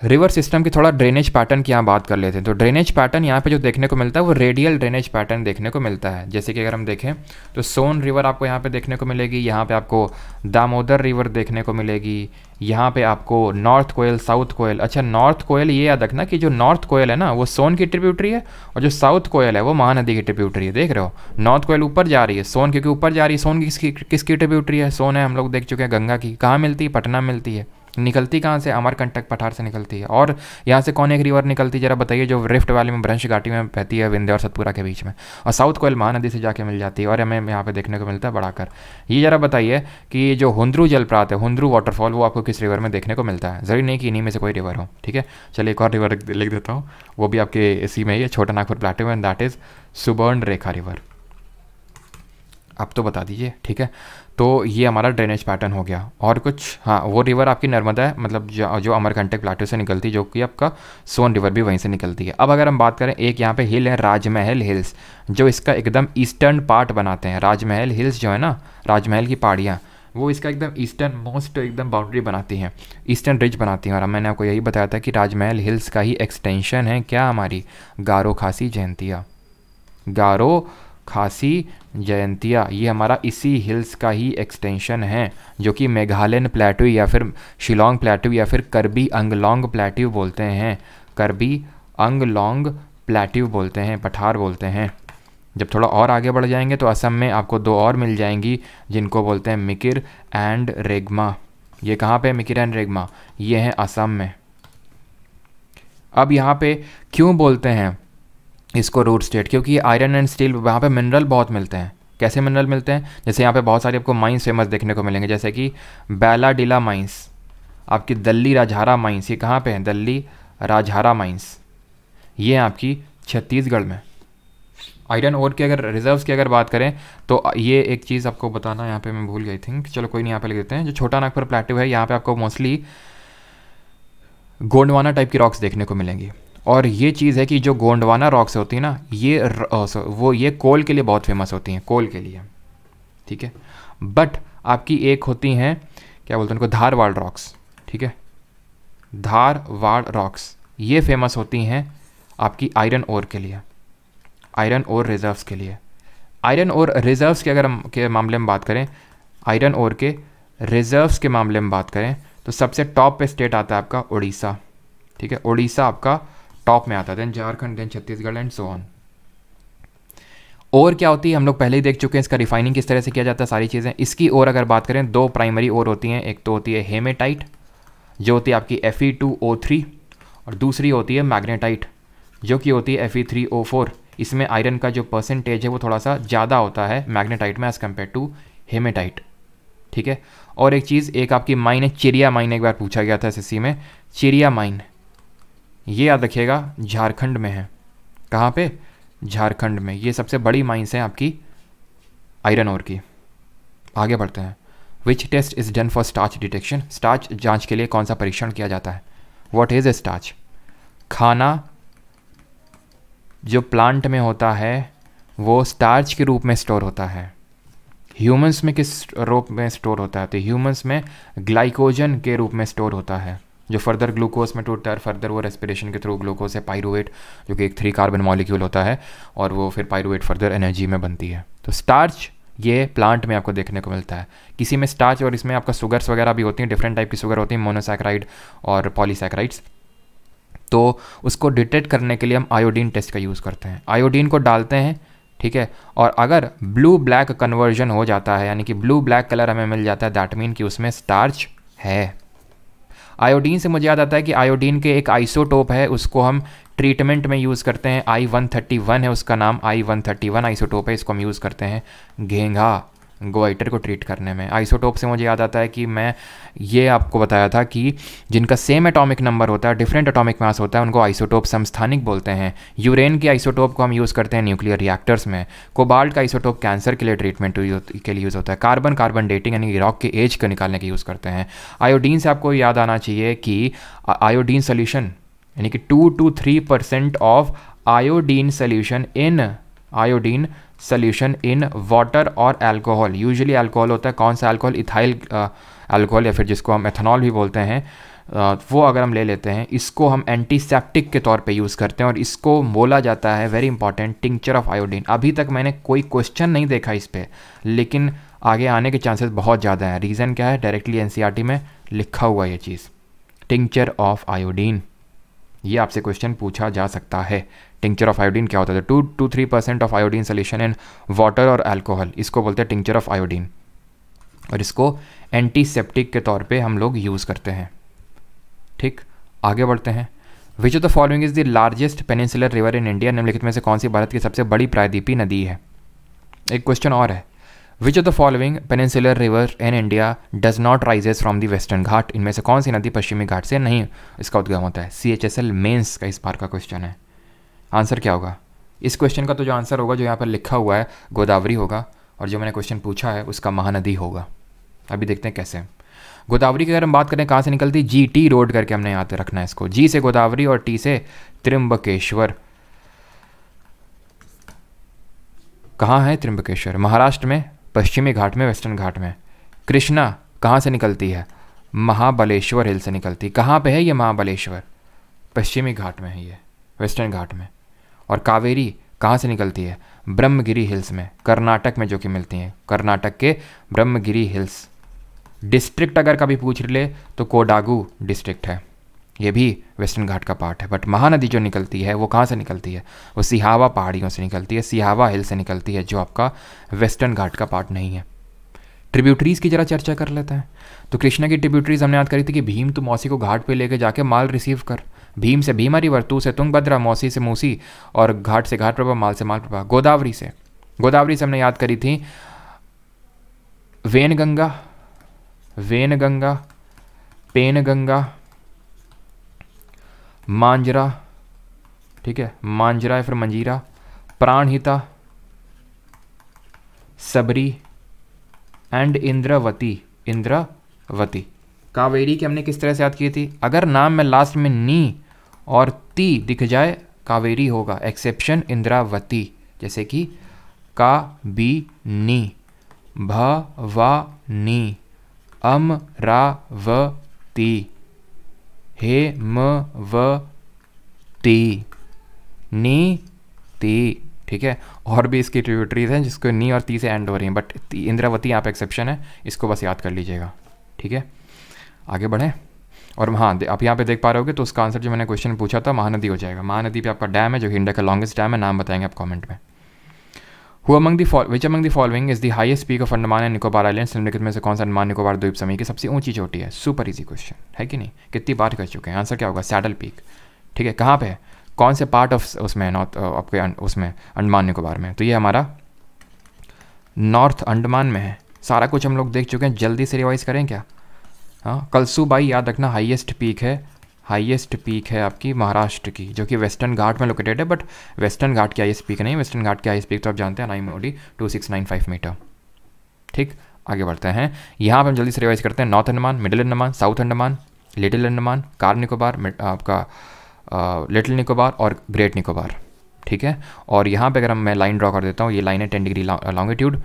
river system की थोड़ा ड्रेनेज पैटर्न की यहाँ बात कर लेते हैं तो ड्रेनेज पैटर्न यहाँ पे जो देखने को मिलता है वो रेडियल ड्रेनेज पैटर्न देखने को मिलता है जैसे कि अगर हम देखें तो सोन रिवर आपको यहाँ पे देखने को मिलेगी यहाँ पे आपको दामोदर रिवर देखने को मिलेगी यहाँ पे आपको नॉर्थ कोयल साउथ कोयल अच्छा नॉर्थ कोयल ये याद रखना कि जो नॉर्थ कोयल है ना वो सोन की ट्रिब्यूटरी है और जो साउथ कोयल है वो महानदी की ट्रिब्यूटरी है देख रहे हो नॉर्थ कोयल ऊपर जा रही है सोन क्योंकि ऊपर जा रही है सोन किसकी किसकी ट्रिब्यूटरी है सोन है हम लोग देख चुके हैं गंगा की कहाँ मिलती है पटना मिलती है निकलती कहाँ से अमरकंटक पठार से निकलती है और यहाँ से कौन एक रिवर निकलती है जरा बताइए जो रिफ्ट वैली में भ्रंश घाटी में बहती है विंध्य और सतपुरा के बीच में और साउथ कोयल महानदी से जाके मिल जाती है और हमें यहाँ पे देखने को मिलता है बढ़ाकर ये जरा बताइए कि जो हुंद्रू जलप्रात है हुंद्रू वाटरफॉल वो आपको किस रिवर में देखने को मिलता है जरूरी नहीं कि इन्हीं में से कोई रिवर हो ठीक है चलिए एक और रिवर लिख देता हूँ वो भी आपके इसी में ही है Chota Nagpur plateau and that is Subarna Rekha river आप तो बता दीजिए ठीक है तो ये हमारा ड्रेनेज पैटर्न हो गया और कुछ हाँ वो रिवर आपकी नर्मदा है मतलब जो, जो अमरकंटक प्लाटो से निकलती है जो कि आपका सोन रिवर भी वहीं से निकलती है अब अगर हम बात करें एक यहाँ पे हिल है राजमहल हिल्स जो इसका एकदम ईस्टर्न पार्ट बनाते हैं राजमहल हिल्स जो है ना राजमहल की पहाड़ियाँ वो इसका एकदम ईस्टर्न मोस्ट एकदम बाउंड्री बनाती हैं ईस्टर्न रिज बनाती हैं और मैंने आपको यही बताया था कि राजमहल हिल्स का ही एक्सटेंशन है क्या हमारी गारो खासी जयंतिया गारो खासी जयंतिया ये हमारा इसी हिल्स का ही एक्सटेंशन है जो कि मेघालयन प्लेट्यू या फिर शिलोंग प्लेट्यू या फिर करबी अंगलोंग प्लेट्यू बोलते हैं करबी अंगलोंग प्लेट्यू बोलते हैं पठार बोलते हैं जब थोड़ा और आगे बढ़ जाएंगे तो असम में आपको दो और मिल जाएंगी जिनको बोलते हैं मिकिर एंड रेगमा ये कहाँ पे मिकिर एंड रेगमा ये हैं असम में अब यहाँ पे क्यों बोलते हैं इसको रूट स्टेट क्योंकि आयरन एंड स्टील वहाँ पे मिनरल बहुत मिलते हैं कैसे मिनरल मिलते हैं जैसे यहाँ पे बहुत सारे आपको माइंस फेमस देखने को मिलेंगे जैसे कि बैलाडिला माइंस आपकी दल्ली राजहारा माइंस ये कहाँ पे हैं दल्ली राजहारा माइंस ये आपकी छत्तीसगढ़ में आयरन और की अगर रिजर्व्स की अगर बात करें तो ये एक चीज़ आपको बताना यहाँ पे मैं भूल गई थिंक चलो कोई नहीं यहाँ पे लिख देते हैं जो छोटा नागपुर प्लेटू है यहाँ पे आपको मोस्टली गोंडवाना टाइप की रॉक्स देखने को मिलेंगी और ये चीज़ है कि जो गोंडवाना रॉक्स होती है ना ये वो ये कोल के लिए बहुत फेमस होती हैं कोल के लिए ठीक है बट आपकी एक होती हैं क्या बोलते हैं उनको धारवाड़ रॉक्स ठीक है धारवाड़ रॉक्स ये फेमस होती हैं आपकी आयरन ओर के लिए आयरन ओर रिजर्व्स के लिए आयरन और रिजर्व्स के अगर हम के मामले में बात करें आयरन और के रिजर्व्स के मामले में बात करें तो सबसे टॉप पे स्टेट आता है आपका उड़ीसा ठीक है उड़ीसा आपका टॉप में आता है then Jharkhand then Chhattisgarh and so on और क्या होती है हम लोग पहले ही देख चुके हैं इसका रिफाइनिंग किस तरह से किया जाता है सारी चीज़ें इसकी और अगर बात करें दो प्राइमरी और होती हैं एक तो होती है हेमेटाइट जो होती है आपकी एफ और दूसरी होती है मैग्नेटाइट जो कि होती है एफ इसमें आयरन का जो परसेंटेज है वो थोड़ा सा ज़्यादा होता है मैग्नेटाइट में एज़ कम्पेयर टू हेमेटाइट ठीक है और एक चीज़ एक आपकी माइन है चिरिया माइन एक बार पूछा गया था एस में चिरिया माइन ये याद रखिएगा झारखंड में है कहाँ पे झारखंड में ये सबसे बड़ी माइंस हैं आपकी आयरन और की आगे बढ़ते हैं which test is done for starch detection starch जांच के लिए कौन सा परीक्षण किया जाता है वॉट इज़ ए स्टार्च खाना जो प्लांट में होता है वो स्टार्च के रूप में स्टोर होता है ह्यूमंस में किस रूप में स्टोर होता है तो ह्यूमंस में ग्लाइकोजन के रूप में स्टोर होता है जो फर्दर ग्लूकोज में टूटता है फर्दर वो रेस्पिरेशन के थ्रू ग्लूकोज है पायरुवेट जो कि एक थ्री कार्बन मॉलिक्यूल होता है और वो फिर पायरुवेट फर्दर एनर्जी में बनती है तो स्टार्च ये प्लांट में आपको देखने को मिलता है किसी में स्टार्च और इसमें आपका शुगर्स वगैरह भी होती हैं डिफरेंट टाइप की शुगर होती हैं मोनोसैक्राइड और पॉलीसैक्राइड्स तो उसको डिटेक्ट करने के लिए हम आयोडीन टेस्ट का यूज़ करते हैं आयोडीन को डालते हैं ठीक है और अगर ब्लू ब्लैक कन्वर्जन हो जाता है यानी कि ब्लू ब्लैक कलर हमें मिल जाता है दैट मीन कि उसमें स्टार्च है आयोडीन से मुझे याद आता है कि आयोडीन के एक आइसोटोप है उसको हम ट्रीटमेंट में यूज़ करते हैं आई वन थर्टी वन है उसका नाम I one thirty one isotope है इसको हम यूज़ करते हैं घेंघा गोवाइटर को ट्रीट करने में आइसोटोप से मुझे याद आता है कि मैं ये आपको बताया था कि जिनका सेम एटॉमिक नंबर होता है डिफरेंट एटॉमिक मास होता है उनको आइसोटोप समस्थानिक बोलते हैं यूरेन के आइसोटोप को हम यूज़ करते हैं न्यूक्लियर रिएक्टर्स में कोबाल्ट का आइसोटोप कैंसर के लिए ट्रीटमेंट के लिए यूज़ होता है कार्बन कार्बन डेटिंग यानी रॉक के एज को निकालने के यूज़ करते हैं आयोडीन से आपको याद आना चाहिए कि आयोडीन सोल्यूशन यानी कि two to three percent of iodine solution in iodine solution in water और एल्कोहल यूजली एल्कोहल होता है कौन सा एल्कोहल इथाइल एल्कोहल या फिर जिसको हम एथेनॉल भी बोलते हैं uh, वो अगर हम ले लेते हैं इसको हम एंटीसेप्टिक के तौर पे यूज़ करते हैं और इसको बोला जाता है very important tincture of iodine अभी तक मैंने कोई क्वेश्चन नहीं देखा इस पर लेकिन आगे आने के चांसेस बहुत ज़्यादा हैं रीज़न क्या है डायरेक्टली एन e में लिखा हुआ ये चीज़ टिंक्चर ऑफ आयोडीन ये आपसे क्वेश्चन पूछा जा सकता है टिंक्चर ऑफ आयोडीन क्या होता है two to three percent of iodine solution in water और अल्कोहल इसको बोलते हैं टिंक्चर ऑफ आयोडीन और इसको एंटीसेप्टिक के तौर पे हम लोग यूज़ करते हैं ठीक आगे बढ़ते हैं which of the following is the largest peninsular river in India निम्नलिखित में से कौन सी भारत की सबसे बड़ी प्रायद्वीपी नदी है एक क्वेश्चन और है which of the following peninsular river in India does not rises from the western Ghat इनमें से कौन सी नदी पश्चिमी घाट से नहीं इसका उद्गम होता है C H S L mains का इस बार का क्वेश्चन है आंसर क्या होगा इस क्वेश्चन का तो जो आंसर होगा जो यहाँ पर लिखा हुआ है गोदावरी होगा और जो मैंने क्वेश्चन पूछा है उसका महानदी होगा अभी देखते हैं कैसे गोदावरी की अगर हम बात करें कहाँ से निकलती जी टी रोड करके हमने यहाँ रखना है इसको जी से गोदावरी और टी से त्रिम्बकेश्वर कहाँ है त्रिम्बकेश्वर महाराष्ट्र में पश्चिमी घाट में वेस्टर्न घाट में कृष्णा कहाँ से निकलती है महाबलेश्वर हिल से निकलती कहाँ पे है ये महाबलेश्वर पश्चिमी घाट में है ये वेस्टर्न घाट में और कावेरी कहाँ से निकलती है ब्रह्मगिरी हिल्स में कर्नाटक में जो कि मिलती हैं कर्नाटक के ब्रह्मगिरी हिल्स डिस्ट्रिक्ट अगर कभी पूछ ले तो कोडागू डिस्ट्रिक्ट है ये भी वेस्टर्न घाट का पार्ट है बट महानदी जो निकलती है वो कहाँ से निकलती है वो सिहावा पहाड़ियों से निकलती है सिहावा हिल से निकलती है जो आपका वेस्टर्न घाट का पार्ट नहीं है ट्रिब्यूटरीज़ की जरा चर्चा कर लेते हैं तो कृष्णा की ट्रिब्यूटरीज हमने याद करी थी कि भीम तू मौसी को घाट पे लेके जाके माल रिसीव कर भीम से भीमारी वर्तू से तुंग तुंगभद्रा मौसी से मूसी और घाट से घाट प्रभा माल से माल प्रभा गोदावरी से गोदावरी से हमने याद करी थी Wainganga Wainganga Penganga Manjara ठीक है मांजरा या फिर मंजीरा प्राणहिता सबरी एंड इंद्रवती इंद्रवती कावेरी की हमने किस तरह से याद की थी अगर नाम में लास्ट में नी और ती दिख जाए कावेरी होगा एक्सेप्शन इंद्रावती जैसे कि का बी नी भ व नी अम रा व ती हे म व टी नी ती ठीक है और भी इसकी ट्रिब्यूटरीज हैं जिसको नी और ती से एंड हो रही हैं बट इंद्रावती यहाँ पे एक्सेप्शन है इसको बस याद कर लीजिएगा ठीक है आगे बढ़ें और हाँ आप यहाँ पे देख पा रहे होगे तो उसका आंसर जो मैंने क्वेश्चन पूछा था महानदी हो जाएगा महानदी पे आपका डैम है जो कि इंडिया का लॉन्गेस्ट डैम है नाम बताएंगे आप कमेंट में who among the which among the following is is the peak of Andaman and Nicobar Nicobar निम्नलिखित में से कौन सा अंडमान निकोबार द्वीप समूह की सबसे ऊंची चोटी है सुपर इजी क्वेश्चन है कि नहीं कितनी बार कर चुके हैं आंसर क्या होगा सैडल पीक ठीक है कहाँ पे है कौन से पार्ट ऑफ उसमें नॉर्थ आपके अं, उसमें अंडमान निकोबार में तो ये हमारा नॉर्थ अंडमान में है सारा कुछ हम लोग देख चुके हैं जल्दी से रिवाइज करें क्या हाँ कलसूबाई याद रखना हाइएस्ट पीक है हाईएस्ट पीक है आपकी महाराष्ट्र की जो कि वेस्टर्न घाट में लोकेटेड है बट वेस्टर्न घाट की हाईएस्ट पीक नहीं वेस्टर्न घाट की हाईएस्ट पीक तो आप जानते हैं Anaimudi two six nine five metre ठीक आगे बढ़ते हैं यहाँ पर हम जल्दी से रिवाइज करते हैं north Andaman middle Andaman south Andaman little Andaman Car Nicobar आपका लिटिल निकोबार और ग्रेट निकोबार ठीक है और यहाँ पे अगर हम मैं लाइन ड्रॉ कर देता हूँ ये लाइन है ten degree longitude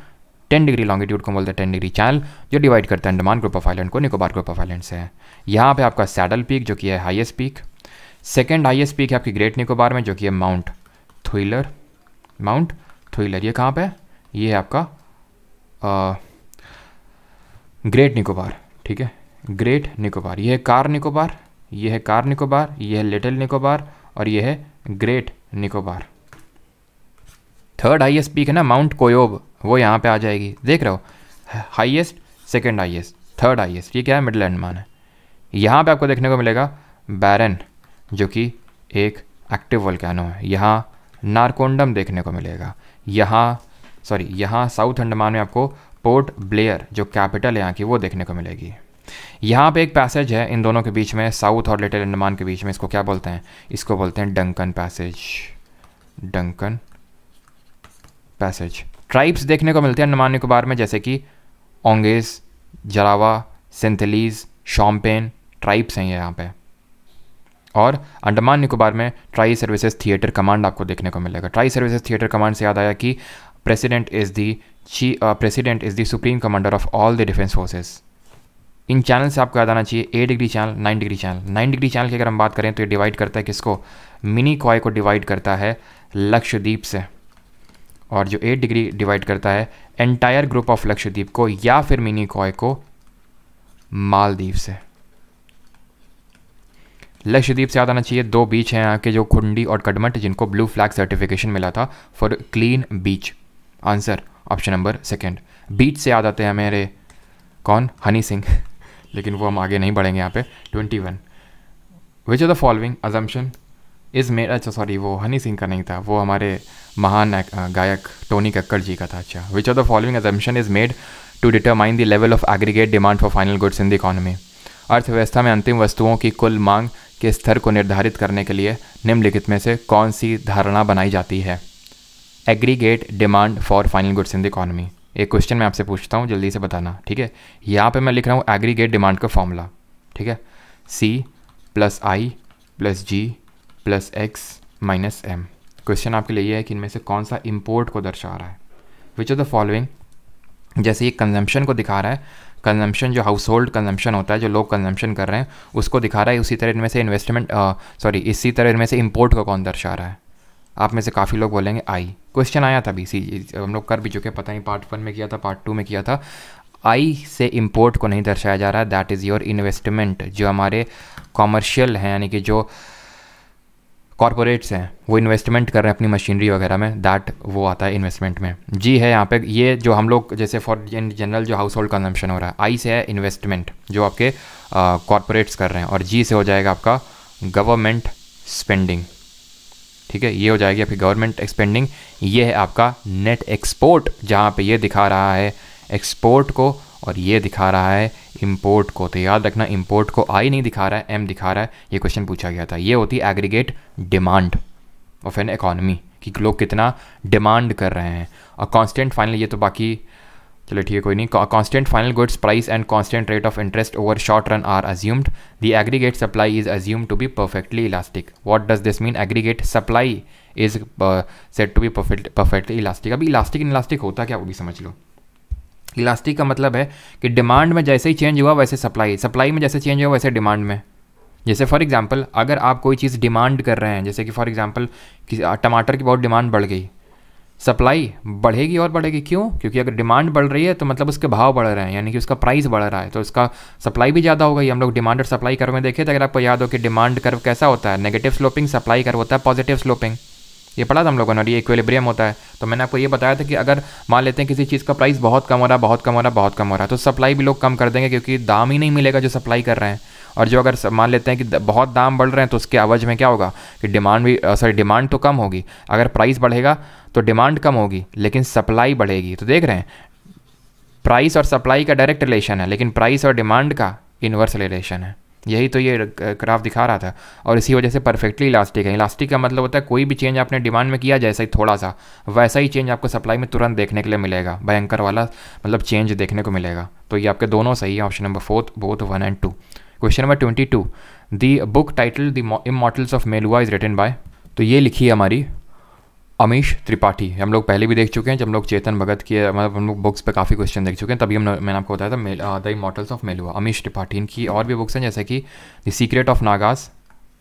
ten degree longitude को बोलते हैं टेन डिग्री चैनल जो डिवाइड करता है अंडमान ग्रुप ऑफ आइलैंड को निकोबार ग्रुप ऑफ आइलैंड से यहाँ पे आपका सैडल पीक जो कि है highest peak second highest peak है आपकी ग्रेट निकोबार में जो कि है माउंट थुइलर माउंट थुइलर ये कहाँ पर ये है आपका ग्रेट निकोबार ठीक है ग्रेट निकोबार ये है कार निकोबार ये है कार निकोबार ये है लिटिल निकोबार और ये है great Nicobar third highest peak है ना माउंट कोयोब वो यहाँ पे आ जाएगी देख रहे हो highest second highest third highest ये क्या है मिडल अंडमान है यहाँ पे आपको देखने को मिलेगा बैरन जो कि एक एक्टिव वोल्केनो है यहाँ नारकोंडम देखने को मिलेगा यहाँ सॉरी यहाँ साउथ अंडमान में आपको पोर्ट ब्लेयर जो कैपिटल है यहाँ की वो देखने को मिलेगी यहाँ पे एक पैसेज है इन दोनों के बीच में साउथ और लिटिल अंडमान के बीच में इसको क्या बोलते हैं इसको बोलते हैं Duncan passage Duncan passage tribes देखने को मिलते हैं अंडमान निकोबार में जैसे कि ओंगेस जरावा सिंथलीज शॉम्पेन ट्राइब्स हैं यहाँ पे और अंडमान निकोबार में ट्राई सर्विसेज थिएटर कमांड आपको देखने को मिलेगा ट्राई सर्विसेज थिएटर कमांड से याद आया कि प्रेसिडेंट इज़ दी ची president is the supreme commander of all the defence forces in channel से आपको याद आना चाहिए eight degree channel nine degree channel nine degree channel की अगर हम बात करें तो ये डिवाइड करता है किसको मिनी क्वाय को डिवाइड करता है लक्षद्वीप से और जो एट डिग्री डिवाइड करता है एंटायर ग्रुप ऑफ लक्षद्वीप को या फिर मिनी कॉय को मालदीव से लक्षद्वीप से याद आना चाहिए दो बीच हैं यहाँ के जो खुंडी और कडमट जिनको ब्लू फ्लैग सर्टिफिकेशन मिला था for clean beach answer option number second beach से याद आते हैं मेरे कौन हनी सिंह लेकिन वो हम आगे नहीं बढ़ेंगे यहाँ पे twenty one which are the following assumption is मेरा अच्छा सॉरी वो हनी सिंह का नहीं था वो हमारे महान गायक टोनी कक्कड़ जी का था अच्छा which are the following assumption is made to determine the level of aggregate demand for final goods in the economy अर्थव्यवस्था में अंतिम वस्तुओं की कुल मांग के स्तर को निर्धारित करने के लिए निम्नलिखित में से कौन सी धारणा बनाई जाती है aggregate demand for final goods in the economy एक क्वेश्चन मैं आपसे पूछता हूँ जल्दी से बताना ठीक है यहाँ पे मैं लिख रहा हूँ एग्रीगेट डिमांड का फॉर्मूला ठीक है C plus I plus G plus X minus M question आपके लिए ये है कि इनमें से कौन सा इम्पोर्ट को दर्शा रहा है विच ऑफ द फॉलोइंग जैसे ये कंजम्पशन को दिखा रहा है कंजम्पशन जो हाउस होल्ड कंजम्पशन होता है जो लोग कंजम्पशन कर रहे हैं उसको दिखा रहा है उसी तरह इनमें से इन्वेस्टमेंट सॉरी इसी तरह इनमें से इम्पोर्ट को कौन दर्शा रहा है आप में से काफ़ी लोग बोलेंगे आई क्वेश्चन आया था बी सी हम लोग कर भी चुके पता नहीं पार्ट वन में किया था पार्ट टू में किया था आई से इम्पोर्ट को नहीं दर्शाया जा रहा है दैट इज़ योर इन्वेस्टमेंट जो हमारे कॉमर्शियल हैं यानी कि जो कॉरपोरेट्स हैं वो इन्वेस्टमेंट कर रहे हैं अपनी मशीनरी वगैरह में दैट वो आता है इन्वेस्टमेंट में जी है यहाँ पे ये जो हम लोग जैसे फॉर इन जनरल जो हाउस होल्ड कंजम्पशन हो रहा है आई से है इन्वेस्टमेंट जो आपके कॉरपोरेट्स कर रहे हैं और जी से हो जाएगा आपका गवर्नमेंट स्पेंडिंग ठीक है ये हो जाएगी आपकी गवर्नमेंट एक्सपेंडिंग ये है आपका नेट एक्सपोर्ट जहाँ पे ये दिखा रहा है एक्सपोर्ट को और ये दिखा रहा है इम्पोर्ट को तो याद रखना इम्पोर्ट को आई नहीं दिखा रहा है एम दिखा रहा है ये क्वेश्चन पूछा गया था ये होती है aggregate demand of an economy कि लोग कितना डिमांड कर रहे हैं और कॉन्स्टेंट फाइनल ये तो बाकी चलो ठीक है कोई नहीं constant final goods price and constant rate of interest over short run are assumed the aggregate supply is assumed to be perfectly elastic what does this mean aggregate supply is set to be perfectly elastic अभी elastic inelastic होता क्या वो भी समझ लो elastic का मतलब है कि डिमांड में जैसे ही चेंज हुआ वैसे सप्लाई सप्लाई में जैसे चेंज हुआ वैसे डिमांड में जैसे फॉर एग्जांपल अगर आप कोई चीज़ डिमांड कर रहे हैं जैसे कि फॉर एग्जांपल कि टमाटर की बहुत डिमांड बढ़ गई सप्लाई बढ़ेगी और बढ़ेगी क्यों क्योंकि अगर डिमांड बढ़ रही है तो मतलब उसके भाव बढ़ रहे हैं यानी कि उसका प्राइस बढ़ रहा है तो उसका सप्लाई भी ज़्यादा होगा ये हम लोग डिमांड और सप्लाई कर्व में देखे थे तो अगर आपको याद हो कि डिमांड कर्व कैसा होता है नेगेटिव स्लोपिंग सप्लाई कर्व होता है पॉजिटिव स्लोपिंग ये पढ़ा था हम लोगों ने और ये इक्वेलिब्रियम होता है तो मैंने आपको ये बताया था कि अगर मान लेते हैं किसी चीज़ का प्राइस बहुत कम हो रहा है बहुत कम हो रहा है बहुत कम हो रहा है तो सप्लाई भी लोग कम कर देंगे क्योंकि दाम ही नहीं मिलेगा जो सप्लाई कर रहे हैं और जो अगर मान लेते हैं कि बहुत दाम बढ़ रहे हैं तो उसके अवज में क्या होगा कि डिमांड भी सॉरी डिमांड तो कम होगी अगर प्राइस बढ़ेगा तो डिमांड कम होगी लेकिन सप्लाई बढ़ेगी तो देख रहे हैं प्राइस और सप्लाई का डायरेक्ट रिलेशन है लेकिन प्राइस और डिमांड का इन्वर्स रिलेशन है यही तो ये ग्राफ दिखा रहा था और इसी वजह से परफेक्टली इलास्टिक है इलास्टिक का मतलब होता है कोई भी चेंज आपने डिमांड में किया जैसा ही थोड़ा सा वैसा ही चेंज आपको सप्लाई में तुरंत देखने के लिए मिलेगा भयंकर वाला मतलब चेंज देखने को मिलेगा तो ये आपके दोनों सही है option number fourth both one and two question number twenty two the book title the immortals of Meluha is written by तो ये लिखी है हमारी अमीश त्रिपाठी हम लोग पहले भी देख चुके हैं जब हम लोग चेतन भगत की मतलब हम लोग बुक्स पे काफ़ी क्वेश्चन देख चुके हैं तभी हम मैंने आपको बताया था the immortals of Meluha Amish Tripathi इनकी और भी बुक्स हैं जैसे कि द सीक्रेट ऑफ नागास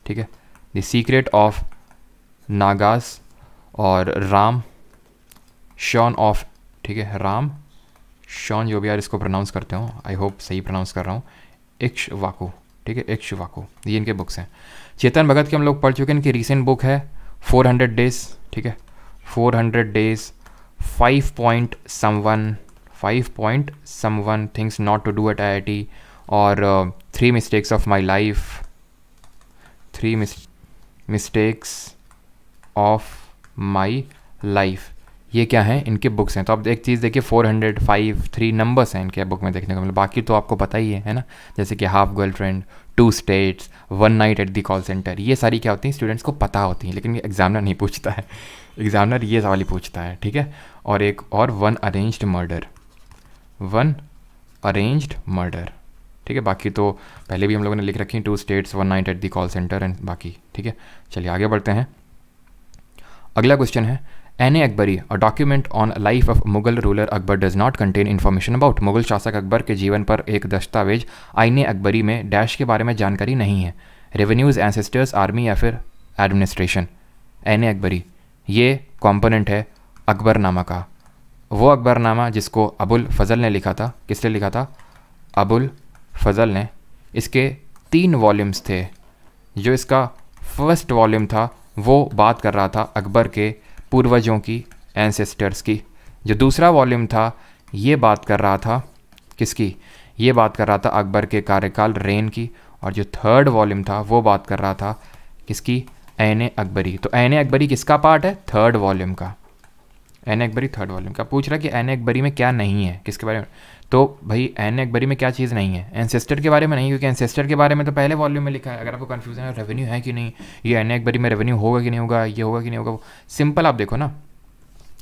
ठीक है द सीक्रेट ऑफ नागास और राम शॉन ऑफ ठीक है राम शॉन जो भी यार इसको प्रोनाउंस करते हो आई होप सही प्रोनाउंस कर रहा हूँ इक्श वाकू ठीक है इक्श वाकू ये इनके बुक्स हैं चेतन भगत के हम लोग पढ़ चुके हैं इनकी रिसेंट बुक है 400 डेज ठीक है four hundred days five point someone five point someone things not to do at I I T और three mistakes of my life three mistakes of my life ये क्या है इनके books हैं तो आप एक चीज़ देखिए four hundred five three numbers हैं इनके बुक में देखने को मिले बाकी तो आपको पता ही है है ना जैसे कि half girlfriend two states one night at the call centre ये सारी क्या होती हैं स्टूडेंट्स को पता होती हैं लेकिन एग्जामिनर नहीं पूछता है एग्जामिनर ये सवाल ही पूछता है ठीक है और एक और one arranged murder one arranged murder ठीक है बाकी तो पहले भी हम लोगों ने लिख रखी two states one night at the call centre and बाकी ठीक है चलिए आगे बढ़ते हैं अगला क्वेश्चन है Ain e Akbari a document on life of Mughal ruler Akbar does not contain information about Mughal शासक अकबर के जीवन पर एक दस्तावेज ए अकबरी में डैश के बारे में जानकारी नहीं है रेवेन्यूज एंसेस्टर्स आर्मी या फिर एडमिनिस्ट्रेशन एन ए अकबरी ये कंपोनेंट है अकबरनामा का वो अकबरनामा जिसको अबुल फजल ने लिखा था किसने लिखा था अबुल फजल ने इसके तीन वॉल्यूम्स थे जो इसका फर्स्ट वॉल्यूम था वो बात कर रहा था अकबर के पूर्वजों की एंसेस्टर्स की जो दूसरा वॉल्यूम था ये बात कर रहा था किसकी ये बात कर रहा था अकबर के कार्यकाल रेन की और जो थर्ड वॉल्यूम था वो बात कर रहा था किसकी एन ए अकबरी तो एन ए अकबरी किसका पार्ट है थर्ड वॉल्यूम का एन अकबरी थर्ड वॉल्यूम का पूछ रहा है कि एन अकबरी में क्या नहीं है किसके बारे में तो भाई एन अकबरी में क्या चीज़ नहीं है एनसेस्टर के बारे में नहीं क्योंकि एनसेस्टर के बारे में तो पहले वॉल्यूम में लिखा है अगर आपको कन्फ्यूजन है रेवेन्यू है कि नहीं ये एन अकबरी में रेवेन्यू होगा कि नहीं होगा ये होगा कि नहीं होगा सिंपल आप देखो ना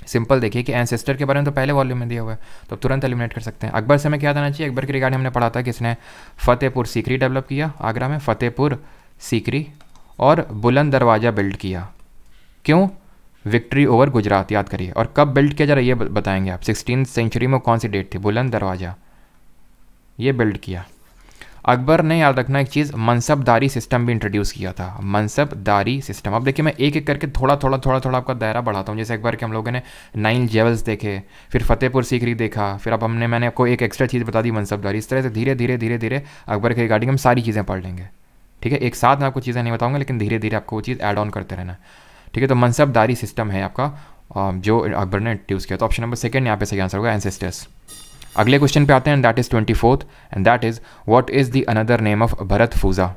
सिंपल देखिए कि एनसेस्टर के बारे में तो पहले वॉल्यूम में दिया हुआ है तो तुरंत एलिमिनेट कर सकते हैं अकबर से हमें क्या जाना चाहिए अकबर के रिगार्ड हमने पढ़ा था कि इसने फतेहपुर सीकरी डेवलप किया आगरा में फतेहपुर सीकरी और बुलंद दरवाज़ा बिल्ड किया क्यों विक्ट्री ओवर गुजरात याद करिए और कब बिल्ड किया जा रहा है ये बताएंगे आप सिक्सटीन सेंचुरी में कौन सी डेट थी बुलंद दरवाज़ा ये बिल्ड किया अकबर ने याद रखना एक चीज़ मनसबदारी सिस्टम भी इंट्रोड्यूस किया था मनसबदारी सिस्टम अब देखिए मैं एक एक करके थोड़ा थोड़ा थोड़ा थोड़ा आपका दायरा बढ़ाता हूँ जैसे अकबर के हम लोगों ने नाइन जेवल्स देखे फिर फतेहपुर सीकरी देखा फिर अब हमने मैंने आपको एक एक्स्ट्रा चीज़ बता दी मनसबदारी इस तरह से धीरे धीरे धीरे धीरे अकबर के रिगार्डिंग हम सारी चीज़ें पढ़ लेंगे ठीक है एक साथ मैं आपको चीज़ें नहीं बताऊंगा लेकिन धीरे धीरे आपको वो चीज़ एड ऑन करते रहना ठीक है तो मनसबदारी सिस्टम है आपका जो अकबर ने ट्यूज किया तो ऑप्शन नंबर सेकंड यहाँ पे सही आंसर होगा एनसेस्टर्स अगले क्वेश्चन पे आते हैं that is twenty fourth and that is what is the another name of Bharat Puzha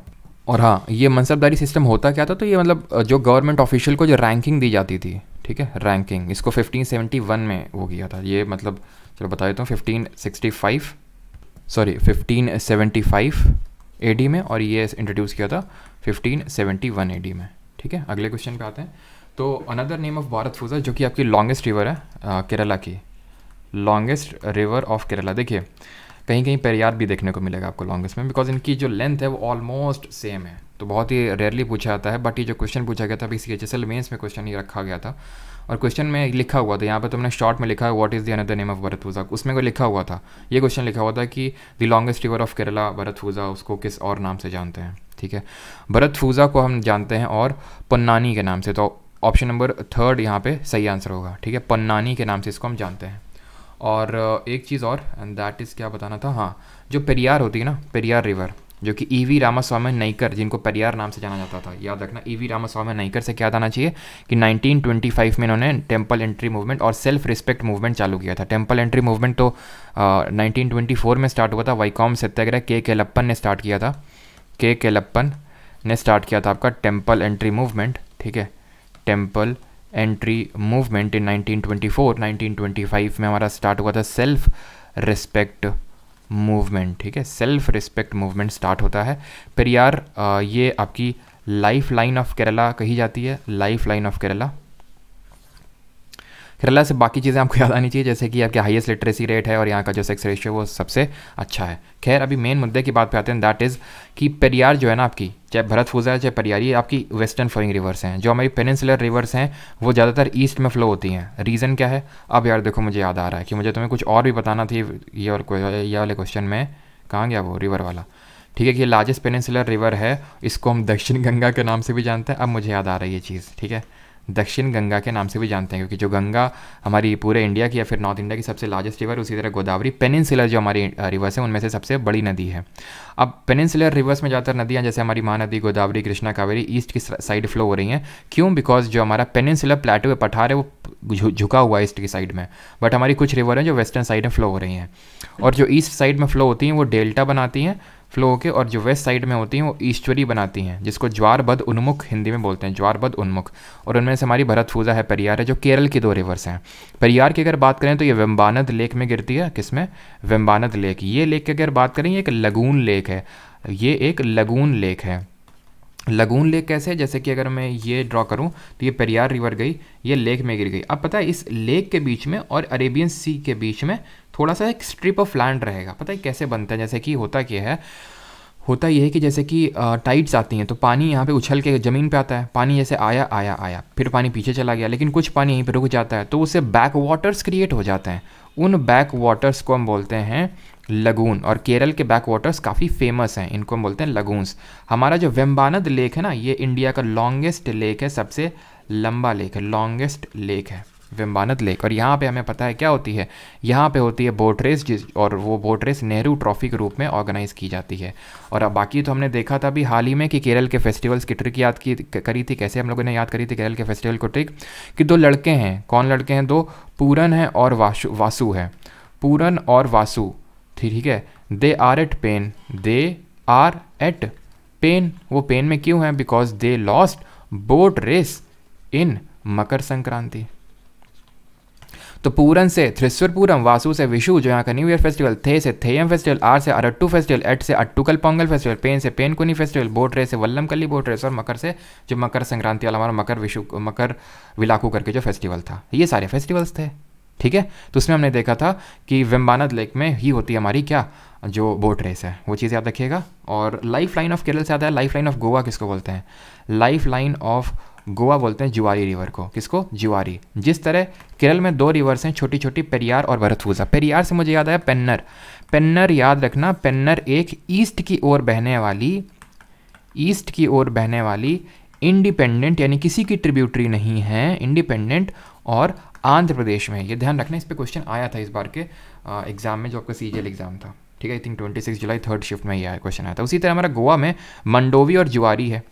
और हाँ ये मनसबदारी सिस्टम होता क्या था तो ये मतलब जो गवर्नमेंट ऑफिशियल को जो रैंकिंग दी जाती थी ठीक है रैंकिंग इसको 1571 में वो किया था ये मतलब चलो बता देता हूँ 1565 सॉरी 1575 ए में और ये इंट्रोड्यूस किया था वन एडी में ठीक है अगले क्वेश्चन पे आते हैं तो another name of Bharat Puzha जो कि आपकी लॉन्गेस्ट रिवर है केरला की लॉन्गेस्ट रिवर ऑफ केरला देखिए कहीं कहीं पेरियार भी देखने को मिलेगा आपको लॉन्गेस्ट में बिकॉज इनकी जो लेंथ है वो ऑलमोस्ट सेम है तो बहुत ही रेयरली पूछा जाता है बट ये जो क्वेश्चन पूछा गया था अभी C H S L mains में क्वेश्चन ये रखा गया था और क्वेश्चन में लिखा हुआ था यहाँ पर मैंने शॉर्ट में लिखा है what is the another name of Puzha उसमें को लिखा हुआ था ये क्वेश्चन लिखा हुआ था कि the longest river of Kerala Puzha उसको किस और नाम से जानते हैं ठीक है फूजा को हम जानते हैं और पन्नानी के नाम से तो ऑप्शन नंबर थर्ड यहाँ पे सही आंसर होगा ठीक है पन्नानी के नाम से इसको हम जानते हैं और एक चीज़ और एंड दैट इज़ क्या बताना था हाँ जो पेरियार होती है ना पेरियार रिवर जो कि E e V Ramasamy Naicker जिनको परियार नाम से जाना जाता था याद रखना E e V Ramasamy Naicker से क्या याद आना चाहिए कि 1925 में इन्होंने टेम्पल एंट्री मूवमेंट और सेल्फ रिस्पेक्ट मूवमेंट चालू किया था टेम्पल एंट्री मूवमेंट तो आ, 1924 में स्टार्ट हुआ था वाईकॉम सत्याग्रह के केलप्पन ने स्टार्ट किया था के केलप्पन ने स्टार्ट किया था आपका टेम्पल एंट्री मूवमेंट ठीक है temple entry movement in nineteen twenty में हमारा स्टार्ट हुआ था सेल्फ रिस्पेक्ट मूवमेंट ठीक है सेल्फ रिस्पेक्ट मूवमेंट स्टार्ट होता है पेरियार ये आपकी लाइफ लाइन ऑफ केरला कही जाती है life line of Kerala Kerala से बाकी चीज़ें आपको याद आनी चाहिए जैसे कि आपके हाइस्ट लिटरेसी रेट है और यहाँ का जो सेक्स रेशियो वो सबसे अच्छा है खैर अभी मेन मुद्दे की बात पे आते हैं दैट इज़ कि पेरियार जो है ना आपकी चाहे भरत फूजा चाहे पेरियार ये आपकी वेस्टर्न फ्लोइंग रिवर्स हैं जो हमारी पेनिनसुलर रिवर्स हैं वो ज़्यादातर ईस्ट में फ्लो होती हैं रीज़न क्या है अब यार देखो मुझे याद आ रहा है कि मुझे तुम्हें कुछ और भी बताना थी ये और ये वाले क्वेश्चन में कहाँ गया वो रिवर वाला ठीक है कि लार्जेस्ट पेनसुलर रिवर है इसको हम दक्षिण गंगा के नाम से भी जानते हैं अब मुझे याद आ रही है चीज़ ठीक है दक्षिण गंगा के नाम से भी जानते हैं क्योंकि जो गंगा हमारी पूरे इंडिया की या फिर नॉर्थ इंडिया की सबसे लार्जेस्ट रिवर उसी तरह गोदावरी पेनिनसुलर जो हमारी रिवर्स है उनमें से सबसे बड़ी नदी है अब पेनिनसुलर रिवर्स में ज़्यादातर नदियाँ जैसे हमारी महानदी गोदावरी कृष्णा कावेरी ईस्ट की साइड फ्लो हो रही हैं क्यों बिकॉज जो हमारा पेनिनसुलर प्लेटो है पठार है वो झुका हुआ है ईस्ट की साइड में बट हमारी कुछ रिवर हैं जो वेस्टर्न साइड में फ्लो हो रही हैं और जो ईस्ट साइड में फ्लो होती हैं वो डेल्टा बनाती हैं फ्लो होके और जो वेस्ट साइड में होती हैं वो ईश्वरी बनाती हैं जिसको ज्वारबद उन्मुख हिंदी में बोलते हैं ज्वारबद उन्मुख और उनमें से हमारी भरत फूजा है परियार है जो केरल की दो रिवर्स हैं परियार की अगर बात करें तो ये वेम्बानद लेक में गिरती है किसमें वेम्बानद लेक ये लेक की अगर बात करें ये एक लगून लेक है ये एक लगून लेक है लगून लेक कैसे है जैसे कि अगर मैं ये ड्रॉ करूं तो ये पेरियार रिवर गई ये लेक में गिर गई अब पता है इस लेक के बीच में और अरेबियन सी के बीच में थोड़ा सा एक स्ट्रिप ऑफ लैंड रहेगा पता है कैसे बनता है जैसे कि होता क्या है होता यह है कि जैसे कि टाइट्स आती हैं तो पानी यहाँ पे उछल के ज़मीन पे आता है पानी जैसे आया आया आया फिर पानी पीछे चला गया लेकिन कुछ पानी यहीं पर रुक जाता है तो उससे बैक वाटर्स क्रिएट हो जाते हैं उन बैक वाटर्स को हम बोलते हैं लगून और केरल के बैक वाटर्स काफ़ी फेमस हैं इनको हम बोलते हैं लगूनस हमारा जो वेम्बानद लेक है ना ये इंडिया का लॉन्गेस्ट लेक है सबसे लंबा लेक है लॉन्गेस्ट लेक है विम्बानद लेक और यहाँ पे हमें पता है क्या होती है यहाँ पे होती है बोट रेस जिस और वो बोट रेस नेहरू ट्रॉफी के रूप में ऑर्गेनाइज़ की जाती है और अब बाकी तो हमने देखा था अभी हाल ही में कि केरल के फेस्टिवल्स की ट्रिक याद की करी थी कैसे हम लोगों ने याद करी थी केरल के फेस्टिवल को ट्रिक कि दो लड़के हैं कौन लड़के हैं दो पूरन है और वासु वासु है पूरन और वासु ठीक है they are at pain they are at pain वो पेन में क्यों है because they lost boat race in Makar Sankranti तो पूरन से थ्रिस्वरपूरम वासु से विशु जो यहाँ का न्यू ईयर फेस्टिवल थे से थेयम फेस्टिवल आर से अरट्टू फेस्टिवल एट से अट्टुकल पोंगल फेस्टिवल पेन से पेनकुनी फेस्टिवल बोट रेस से वल्लम कली बोट रेस और मकर से जो मकर संक्रांति वाला हमारा मकर विशु मकर विलाकू करके जो फेस्टिवल था ये सारे फेस्टिवल्स थे ठीक है तो उसमें हमने देखा था कि वेम्बानद लेक में ही होती है हमारी क्या जो बोट रेस है वो चीज़ याद रखिएगा और लाइफ लाइन ऑफ केरल से आता है लाइफ लाइन ऑफ गोवा किसको बोलते हैं लाइफ लाइन ऑफ गोवा बोलते हैं जुआरी रिवर को किसको जुआरी जिस तरह केरल में दो रिवर्स हैं छोटी छोटी पेरियार और भरतफूजा पेरियार से मुझे याद आया पेन्नर पेन्नर याद रखना पेन्नर एक ईस्ट की ओर बहने वाली ईस्ट की ओर बहने वाली इंडिपेंडेंट यानी किसी की ट्रिब्यूटरी नहीं है इंडिपेंडेंट और आंध्र प्रदेश में ये ध्यान रखना इस पर क्वेश्चन आया था इस बार के एग्ज़ाम में जो आपका सीजीएल एग्ज़ाम था ठीक है I think twenty six July third shift में यह क्वेश्चन आया था उसी तरह हमारा गोवा में मंडोवी और जुआरी है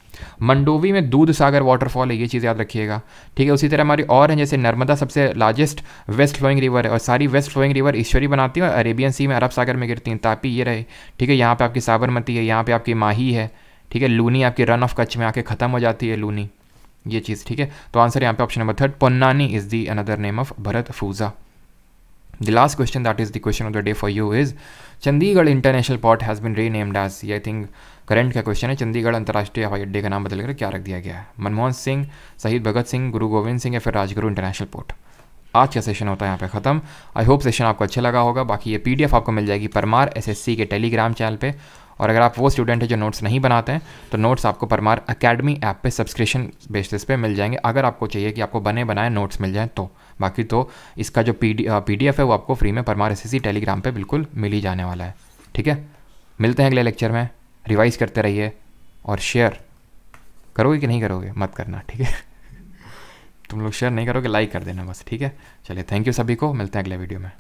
मंडोवी में दूध सागर वाटरफॉल है ये चीज़ याद रखिएगा ठीक है उसी तरह हमारी और हैं जैसे नर्मदा सबसे लार्जेस्ट वेस्ट फ्लोइंग रिवर है और सारी वेस्ट फ्लोइंग रिवर ईश्वरी बनाती है और अरेबियन सी में अरब सागर में गिरती हैं तापी ये रहे ठीक है यहाँ पर आपकी साबरमती है यहाँ पर आपकी माही है ठीक है लूनी आपकी रन ऑफ कच्छ में आके ख़त्म हो जाती है लूनी ये चीज़ ठीक है तो आंसर यहाँ पे option number third Ponnani is the another name of Bharat Bharathapuzha the last question that is the question of the day for you is Chandigarh international port has been named as I think current का question है चंडीगढ़ अंतर्राष्ट्रीय हवाई अड्डे का नाम बदलकर क्या रख दिया गया है मनमोहन सिंह शहीद भगत सिंह गुरु गोविंद सिंह या फिर राजगुरु इंटरनेशनल पोर्ट आज का सेशन होता है यहाँ पे ख़त्म आई होप सेशन आपको अच्छा लगा होगा बाकी ये पीडीएफ आपको मिल जाएगी परमार एसएससी के टेलीग्राम चैनल पे और अगर आप वो स्टूडेंट हैं जो नोट्स नहीं बनाते हैं तो नोट्स आपको परमार अकेडमी ऐप पे सब्सक्रिप्शन बेसिस पे मिल जाएंगे अगर आपको चाहिए कि आपको बने बनाए नोट्स मिल जाएँ तो बाकी तो इसका जो पी डी है वो आपको फ्री में परमार एस टेलीग्राम पर बिल्कुल मिल ही जाने वाला है ठीक है मिलते हैं अगले लेक्चर में रिवाइज करते रहिए और शेयर करोगे कि नहीं करोगे मत करना ठीक है तुम लोग शेयर नहीं करोगे लाइक कर देना बस ठीक है चलिए थैंक यू सभी को मिलते हैं अगले वीडियो में